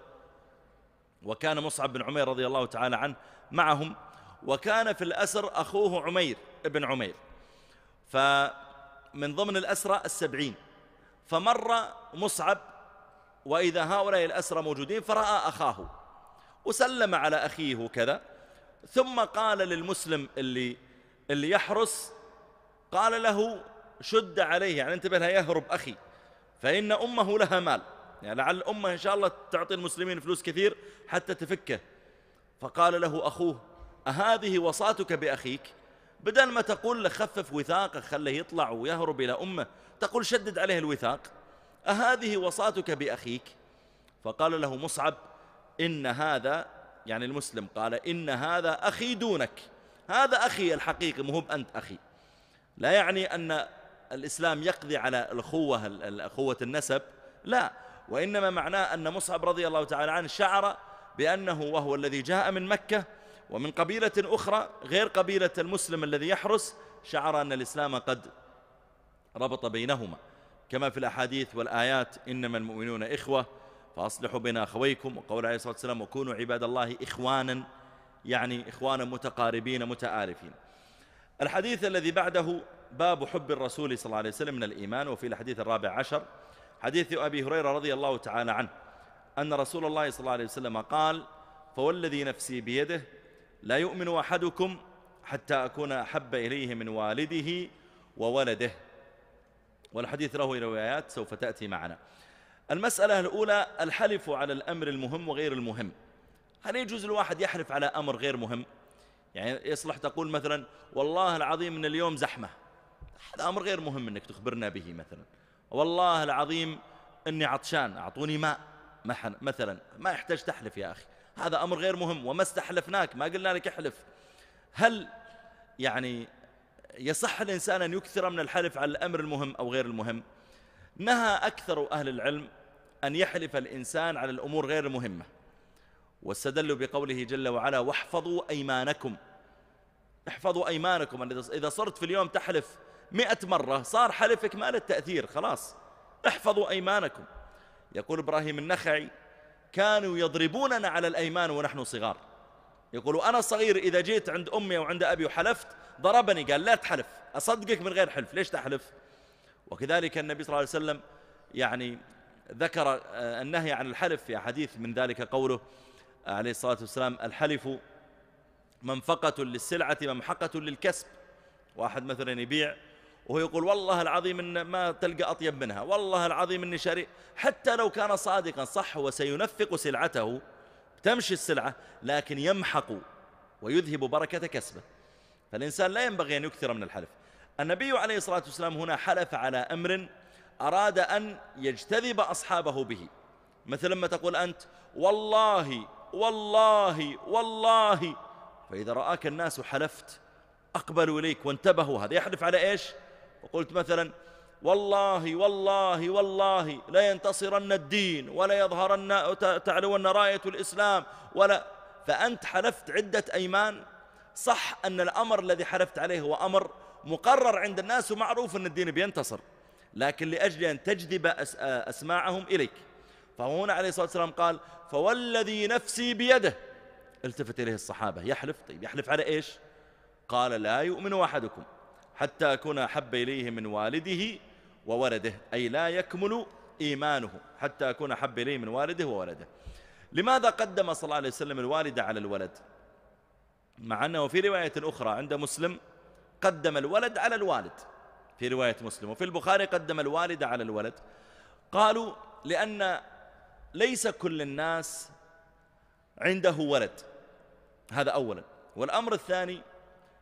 وكان مصعب بن عمير رضي الله تعالى عنه معهم وكان في الأسر أخوه عمير ابن عمير فمن ضمن الأسرى السبعين فمر مصعب وإذا هؤلاء الأسرى موجودين فرأى أخاه وسلم على أخيه وكذا ثم قال للمسلم اللي, اللي يحرس قال له شد عليه يعني انتبه لها يهرب أخي فإن أمه لها مال يعني لعل الأمة إن شاء الله تعطي المسلمين فلوس كثير حتى تفكه فقال له أخوه أهذه وصاتك بأخيك بدل ما تقول له خفف وثاقه خله يطلع ويهرب إلى أمه تقول شدد عليه الوثاق أهذه وصاتك بأخيك فقال له مصعب إن هذا يعني المسلم قال إن هذا أخي دونك هذا أخي الحقيقي مو أنت أخي لا يعني أن الإسلام يقضي على الأخوة الأخوة النسب لا وإنما معناه أن مصعب رضي الله تعالى عنه شعر بأنه وهو الذي جاء من مكة ومن قبيلة أخرى غير قبيلة المسلم الذي يحرس شعر أن الإسلام قد ربط بينهما كما في الأحاديث والآيات إنما المؤمنون إخوة فأصلحوا بين أخويكم وقول عليه الصلاة والسلام وكونوا عباد الله إخوانا يعني إخوانا متقاربين متآلفين الحديث الذي بعده باب حب الرسول صلى الله عليه وسلم من الإيمان وفي الحديث الرابع عشر حديث أبي هريرة رضي الله تعالى عنه أن رسول الله صلى الله عليه وسلم قال فوالذي نفسي بيده لا يؤمن أحدكم حتى أكون أحب إليه من والده وولده والحديث له روايات سوف تأتي معنا المسألة الأولى الحلف على الأمر المهم وغير المهم هل يجوز الواحد يحلف على أمر غير مهم يعني يصلح تقول مثلا والله العظيم من اليوم زحمة هذا أمر غير مهم أنك تخبرنا به مثلا والله العظيم أني عطشان أعطوني ماء مثلا ما يحتاج تحلف يا أخي هذا أمر غير مهم وما استحلفناك ما قلنا لك احلف هل يعني يصح الإنسان أن يكثر من الحلف على الأمر المهم أو غير المهم نهى أكثر أهل العلم أن يحلف الإنسان على الأمور غير المهمة واستدلوا بقوله جل وعلا واحفظوا أيمانكم احفظوا أيمانكم إذا صرت في اليوم تحلف مئة مرة صار حلفك ما له تأثير خلاص احفظوا أيمانكم يقول إبراهيم النخعي كانوا يضربوننا على الأيمان ونحن صغار يقول أنا صغير إذا جيت عند أمي أو عند أبي وحلفت ضربني قال لا تحلف أصدقك من غير حلف ليش تحلف وكذلك النبي صلى الله عليه وسلم يعني ذكر آه، النهي عن الحلف في حديث من ذلك قوله عليه الصلاة والسلام الحلف منفقة للسلعة ممحقة للكسب واحد مثلا يبيع وهو يقول والله العظيم إن ما تلقى أطيب منها والله العظيم إني شريء حتى لو كان صادقا صح وسينفق سلعته تمشي السلعة لكن يمحق ويذهب بركة كسبه فالإنسان لا ينبغي أن يكثر من الحلف النبي عليه الصلاة والسلام هنا حلف على أمر أراد أن يجتذب أصحابه به مثل لما تقول أنت والله والله والله فإذا رآك الناس حلفت أقبلوا إليك وانتبهوا هذا يحلف على إيش؟ وقلت مثلا والله والله والله لا ينتصرن الدين ولا يظهرن تعلون راية الإسلام ولا فأنت حلفت عدة أيمان صح أن الأمر الذي حلفت عليه هو أمر مقرر عند الناس ومعروف أن الدين بينتصر لكن لأجل أن تجذب أسماعهم إليك فهنا عليه الصلاة والسلام قال فوالذي نفسي بيده التفت إليه الصحابة يحلف طيب يحلف على إيش قال لا يؤمن أحدكم حتى أكون أحب إليه من والده وولده أي لا يكمل إيمانه حتى أكون أحب إليه من والده وولده لماذا قدم صلى الله عليه وسلم الوالدة على الولد مع أنه في رواية أخرى عند مسلم قدم الولد على الوالد في رواية مسلم وفي البخاري قدم الوالد على الولد قالوا لأن ليس كل الناس عنده ولد هذا أولا والأمر الثاني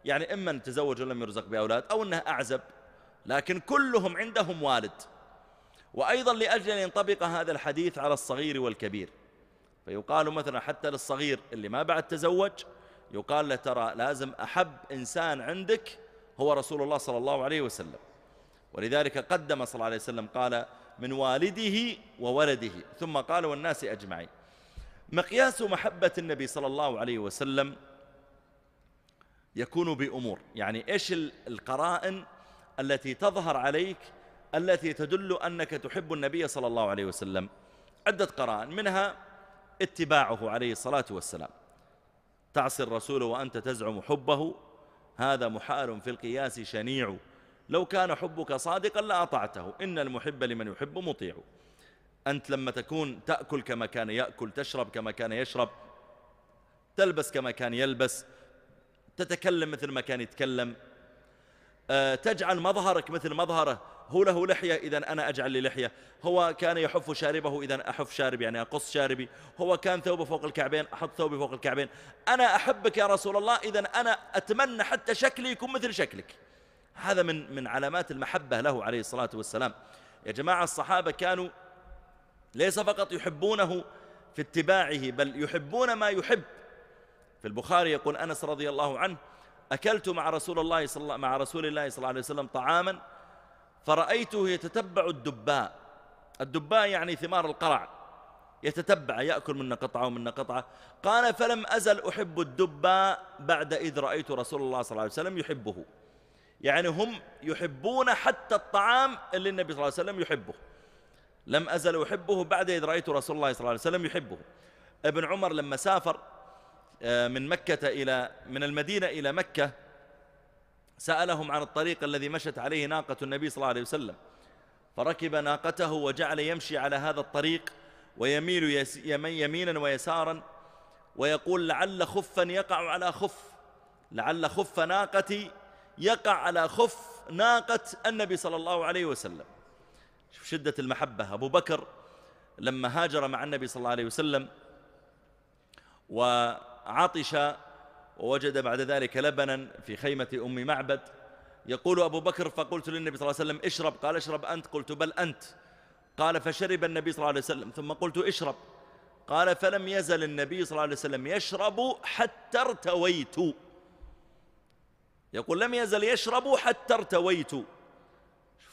يعني إما أن تزوج ولم يرزق بأولاد أو أنه أعزب لكن كلهم عندهم والد وأيضا لأجل أن ينطبق هذا الحديث على الصغير والكبير فيقال مثلا حتى للصغير اللي ما بعد تزوج يقال له ترى لازم أحب إنسان عندك هو رسول الله صلى الله عليه وسلم ولذلك قدم صلى الله عليه وسلم قال من والده وولده ثم قال والناس أجمعين مقياس محبة النبي صلى الله عليه وسلم يكون بأمور يعني إيش القرائن التي تظهر عليك التي تدل أنك تحب النبي صلى الله عليه وسلم عدة قرائن منها اتباعه عليه الصلاة والسلام تعصي الرسول وأنت تزعم حبه هذا محال في القياس شنيع لو كان حبك صادقا لأطعته إن المحب لمن يحب مطيع أنت لما تكون تأكل كما كان يأكل تشرب كما كان يشرب تلبس كما كان يلبس تتكلم مثل ما كان يتكلم آه، تجعل مظهرك مثل مظهره هو له لحية إذا أنا أجعل لي لحية هو كان يحف شاربه إذا أحف شاربي يعني أقص شاربي هو كان ثوبه فوق الكعبين أحط ثوبي فوق الكعبين أنا أحبك يا رسول الله إذا أنا أتمنى حتى شكلي يكون مثل شكلك هذا من من علامات المحبة له عليه الصلاة والسلام يا جماعة الصحابة كانوا ليس فقط يحبونه في اتباعه بل يحبون ما يحب في البخاري يقول أنس رضي الله عنه أكلت مع رسول الله صلى الله, مع رسول الله صلى الله عليه وسلم طعاما فرأيته يتتبع الدباء الدباء يعني ثمار القرع يتتبع يأكل من قطعة ومن قطعة قال فلم أزل أحب الدباء بعد إذ رأيت رسول الله صلى الله عليه وسلم يحبه يعني هم يحبون حتى الطعام اللي النبي صلى الله عليه وسلم يحبه لم أزل أحبه بعد إذ رأيت رسول الله صلى الله عليه وسلم يحبه ابن عمر لما سافر آه، من مكة إلى من المدينة إلى مكة سألهم عن الطريق الذي مشت عليه ناقة النبي صلى الله عليه وسلم فركب ناقته وجعل يمشي على هذا الطريق ويميل يمينا ويسارا ويقول لعل خفا يقع على خف لعل خف ناقتي يقع على خف ناقة النبي صلى الله عليه وسلم شوف شدة المحبة أبو بكر لما هاجر مع النبي صلى الله عليه وسلم وقال عطش ووجد بعد ذلك لبنا في خيمة أم معبد يقول أبو بكر فقلت للنبي صلى الله عليه وسلم اشرب قال اشرب أنت قلت بل أنت قال فشرب النبي صلى الله عليه وسلم ثم قلت اشرب قال فلم يزل النبي صلى الله عليه وسلم يشرب حتى ارتويت يقول لم يزل يشرب حتى ارتويت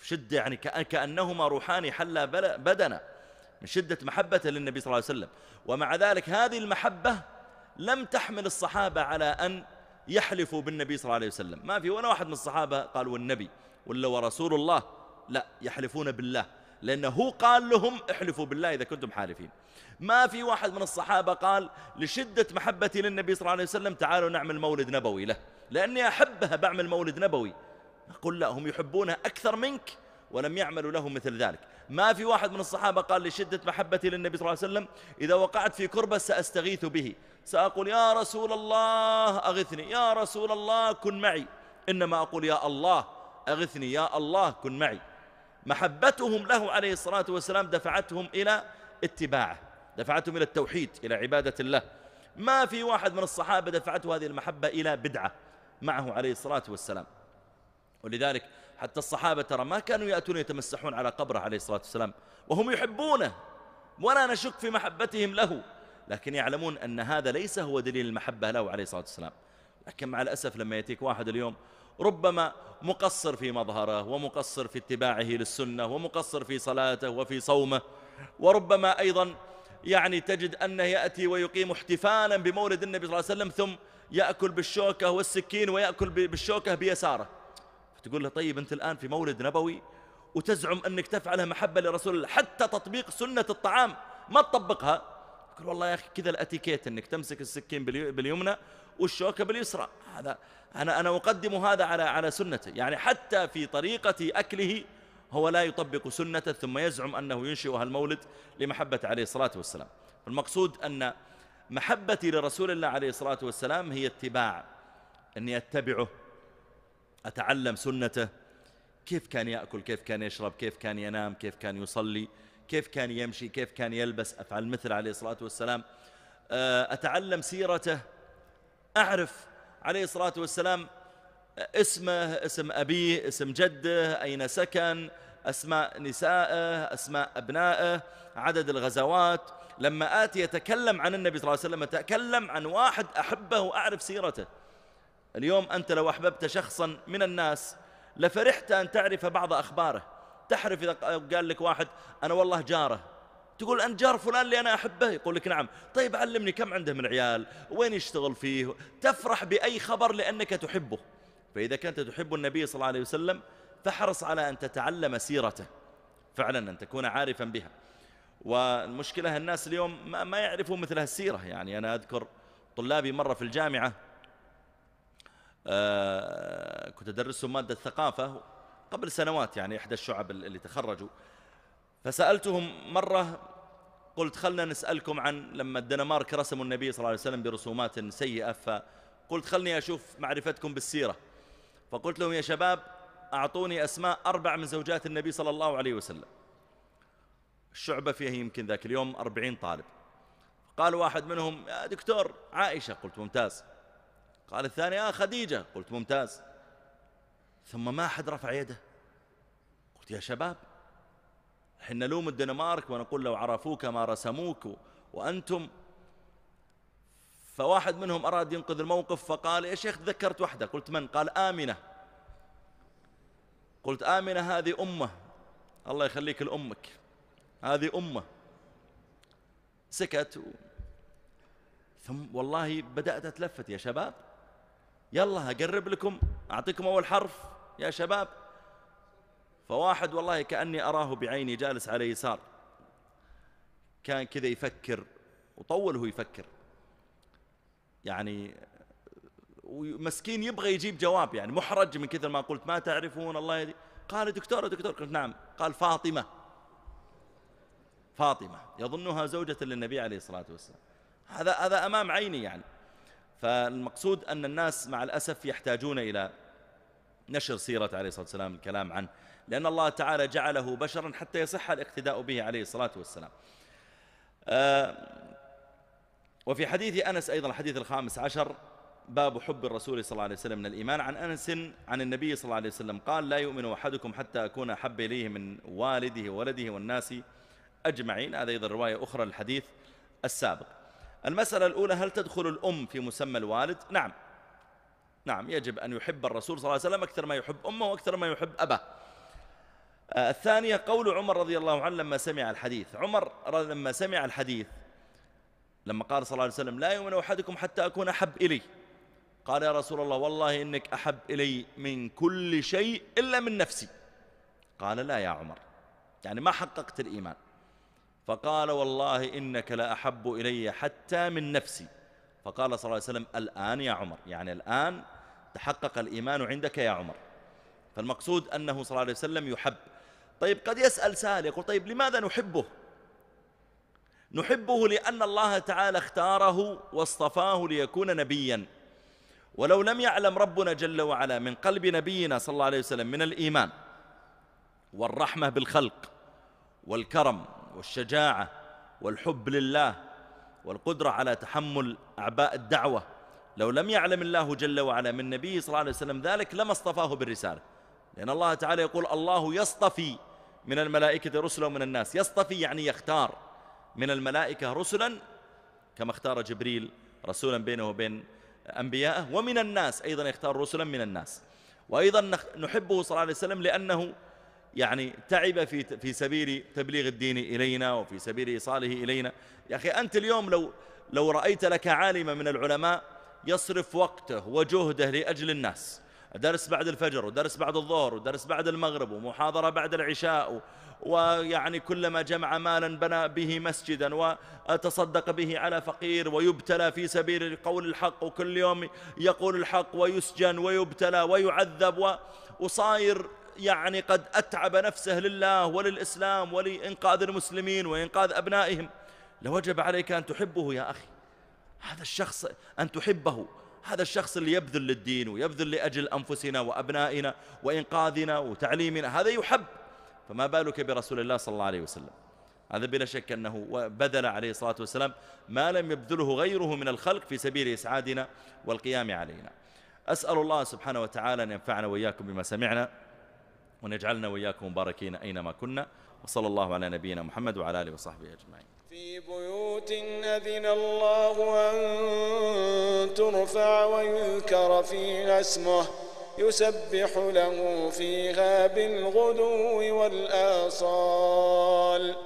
شدة يعني كأنهما روحان حلا بدنا من شدة محبته للنبي صلى الله عليه وسلم ومع ذلك هذه المحبة لم تحمل الصحابة على أن يحلفوا بالنبي صلى الله عليه وسلم ما في ولا واحد من الصحابة قال والنبي ولا ورسول الله لا يحلفون بالله لأنه قال لهم احلفوا بالله إذا كنتم حالفين ما في واحد من الصحابة قال لشدة محبتي للنبي صلى الله عليه وسلم تعالوا نعمل مولد نبوي له لأني أحبها بعمل مولد نبوي نقول لا هم يحبونها أكثر منك ولم يعملوا له مثل ذلك ما في واحد من الصحابة قال لشدة محبتي للنبي صلى الله عليه وسلم إذا وقعت في كربة سأستغيث به سأقول يا رسول الله أغثني يا رسول الله كن معي إنما أقول يا الله أغثني يا الله كن معي محبتهم له عليه الصلاة والسلام دفعتهم إلى اتباعه دفعتهم إلى التوحيد إلى عبادة الله ما في واحد من الصحابة دفعته هذه المحبة إلى بدعة معه عليه الصلاة والسلام ولذلك حتى الصحابة ترى ما كانوا يأتون يتمسحون على قبره عليه الصلاة والسلام وهم يحبونه ولا نشك في محبتهم له لكن يعلمون أن هذا ليس هو دليل المحبة له عليه الصلاة والسلام لكن مع الأسف لما يأتيك واحد اليوم ربما مقصر في مظهره ومقصر في اتباعه للسنة ومقصر في صلاته وفي صومه وربما أيضا يعني تجد أنه يأتي ويقيم احتفالا بمولد النبي صلى الله عليه وسلم ثم يأكل بالشوكة والسكين ويأكل بالشوكة بيساره فتقول له طيب أنت الآن في مولد نبوي وتزعم أنك تفعلها محبة لرسول الله حتى تطبيق سنة الطعام ما تطبقها قال والله يا أخي كذا الأتيكيت أنك تمسك السكين باليمنى والشوكة باليسرى هذا أنا أنا أقدم هذا على على سنته يعني حتى في طريقة أكله هو لا يطبق سنته ثم يزعم أنه ينشئ هالمولد لمحبة عليه الصلاة والسلام فالمقصود أن محبتي لرسول الله عليه الصلاة والسلام هي اتباع أني أتبعه أتعلم سنته كيف كان يأكل كيف كان يشرب كيف كان ينام كيف كان يصلي كيف كان يمشي كيف كان يلبس أفعل مثل عليه الصلاة والسلام آه، أتعلم سيرته أعرف عليه الصلاة والسلام آه، اسمه اسم أبيه اسم جده أين سكن أسماء نسائه أسماء أبنائه عدد الغزوات لما آتي يتكلم عن النبي صلى الله عليه وسلم أتكلم عن واحد أحبه وأعرف سيرته اليوم أنت لو أحببت شخصا من الناس لفرحت أن تعرف بعض أخباره تحرف إذا قال لك واحد أنا والله جاره تقول أنت جار فلان اللي أنا أحبه يقول لك نعم طيب علمني كم عنده من عيال وين يشتغل فيه تفرح بأي خبر لأنك تحبه فإذا كنت تحب النبي صلى الله عليه وسلم فاحرص على أن تتعلم سيرته فعلا أن تكون عارفا بها والمشكلة الناس اليوم ما يعرفوا مثل السيرة يعني أنا أذكر طلابي مرة في الجامعة آه، كنت أدرسهم مادة ثقافة قبل سنوات يعني إحدى الشعب اللي تخرجوا فسألتهم مرة قلت خلنا نسألكم عن لما الدنمارك رسموا النبي صلى الله عليه وسلم برسومات سيئة فقلت خلني أشوف معرفتكم بالسيرة فقلت لهم يا شباب أعطوني أسماء أربع من زوجات النبي صلى الله عليه وسلم الشعبة فيها يمكن ذاك اليوم أربعين طالب قال واحد منهم يا دكتور عائشة قلت ممتاز قال الثاني آه خديجة قلت ممتاز ثم ما أحد رفع يده قلت يا شباب حين نلوم الدنمارك ونقول لو عرفوك ما رسموك وأنتم فواحد منهم أراد ينقذ الموقف فقال يا شيخ ذكرت واحدة قلت من قال آمنة قلت آمنة هذه أمة الله يخليك لأمك هذه أمة سكت و... ثم والله بدأت أتلفت يا شباب يلا أقرب لكم أعطيكم أول حرف يا شباب فواحد والله كأني أراه بعيني جالس على يسار كان كذا يفكر وطول يفكر يعني ومسكين يبغى يجيب جواب يعني محرج من كثر ما قلت ما تعرفون الله يدي قال دكتور دكتور قلت نعم قال فاطمة فاطمة يظنها زوجة للنبي عليه الصلاة والسلام هذا هذا أمام عيني يعني فالمقصود أن الناس مع الأسف يحتاجون إلى نشر سيرة عليه الصلاة والسلام الكلام عنه لأن الله تعالى جعله بشرا حتى يصح الاقتداء به عليه الصلاة والسلام آه، وفي حديث أنس أيضا الحديث الخامس عشر باب حب الرسول صلى الله عليه وسلم من الإيمان عن أنس عن النبي صلى الله عليه وسلم قال لا يؤمن أحدكم حتى أكون أحب إليه من والده وولده والناس أجمعين هذا أيضا رواية أخرى للحديث السابق المسألة الأولى هل تدخل الأم في مسمى الوالد؟ نعم نعم يجب أن يحب الرسول صلى الله عليه وسلم أكثر ما يحب أمه وأكثر ما يحب أباه آه، الثانية قول عمر رضي الله عنه لما سمع الحديث عمر لما سمع الحديث لما قال صلى الله عليه وسلم لا يؤمن أحدكم حتى أكون أحب إلي قال يا رسول الله والله إنك أحب إلي من كل شيء إلا من نفسي قال لا يا عمر يعني ما حققت الإيمان فقال والله إنك لأحب أحب إلي حتى من نفسي فقال صلى الله عليه وسلم الآن يا عمر يعني الآن تحقق الإيمان عندك يا عمر فالمقصود أنه صلى الله عليه وسلم يحب طيب قد يسأل سائل يقول طيب لماذا نحبه نحبه لأن الله تعالى اختاره واصطفاه ليكون نبيا ولو لم يعلم ربنا جل وعلا من قلب نبينا صلى الله عليه وسلم من الإيمان والرحمة بالخلق والكرم والشجاعة والحب لله والقدرة على تحمل أعباء الدعوة لو لم يعلم الله جل وعلا من نبيه صلى الله عليه وسلم ذلك لما اصطفاه بالرسالة لأن الله تعالى يقول الله يصطفي من الملائكة رسلا ومن الناس يصطفي يعني يختار من الملائكة رسلا كما اختار جبريل رسولا بينه وبين أنبياءه ومن الناس أيضا يختار رسلا من الناس وأيضا نحبه صلى الله عليه وسلم لأنه يعني تعب في في سبيل تبليغ الدين إلينا وفي سبيل إيصاله إلينا يا أخي أنت اليوم لو لو رأيت لك عالما من العلماء يصرف وقته وجهده لأجل الناس درس بعد الفجر ودرس بعد الظهر ودرس بعد المغرب ومحاضرة بعد العشاء ويعني كلما جمع مالا بنى به مسجدا وتصدق به على فقير ويبتلى في سبيل قول الحق وكل يوم يقول الحق ويسجن ويبتلى ويعذب وصاير يعني قد أتعب نفسه لله وللإسلام ولإنقاذ المسلمين وإنقاذ أبنائهم لوجب عليك أن تحبه يا أخي هذا الشخص أن تحبه هذا الشخص اللي يبذل للدين ويبذل لأجل أنفسنا وأبنائنا وإنقاذنا وتعليمنا هذا يحب فما بالك برسول الله صلى الله عليه وسلم هذا بلا شك أنه بذل عليه الصلاة والسلام ما لم يبذله غيره من الخلق في سبيل إسعادنا والقيام علينا أسأل الله سبحانه وتعالى أن ينفعنا وإياكم بما سمعنا وأن يجعلنا وإياكم مباركين أينما كنا وصلى الله على نبينا محمد وعلى آله وصحبه أجمعين في بيوت أذن الله أن ترفع ويذكر فيها اسمه يسبح له فيها بالغدو والآصال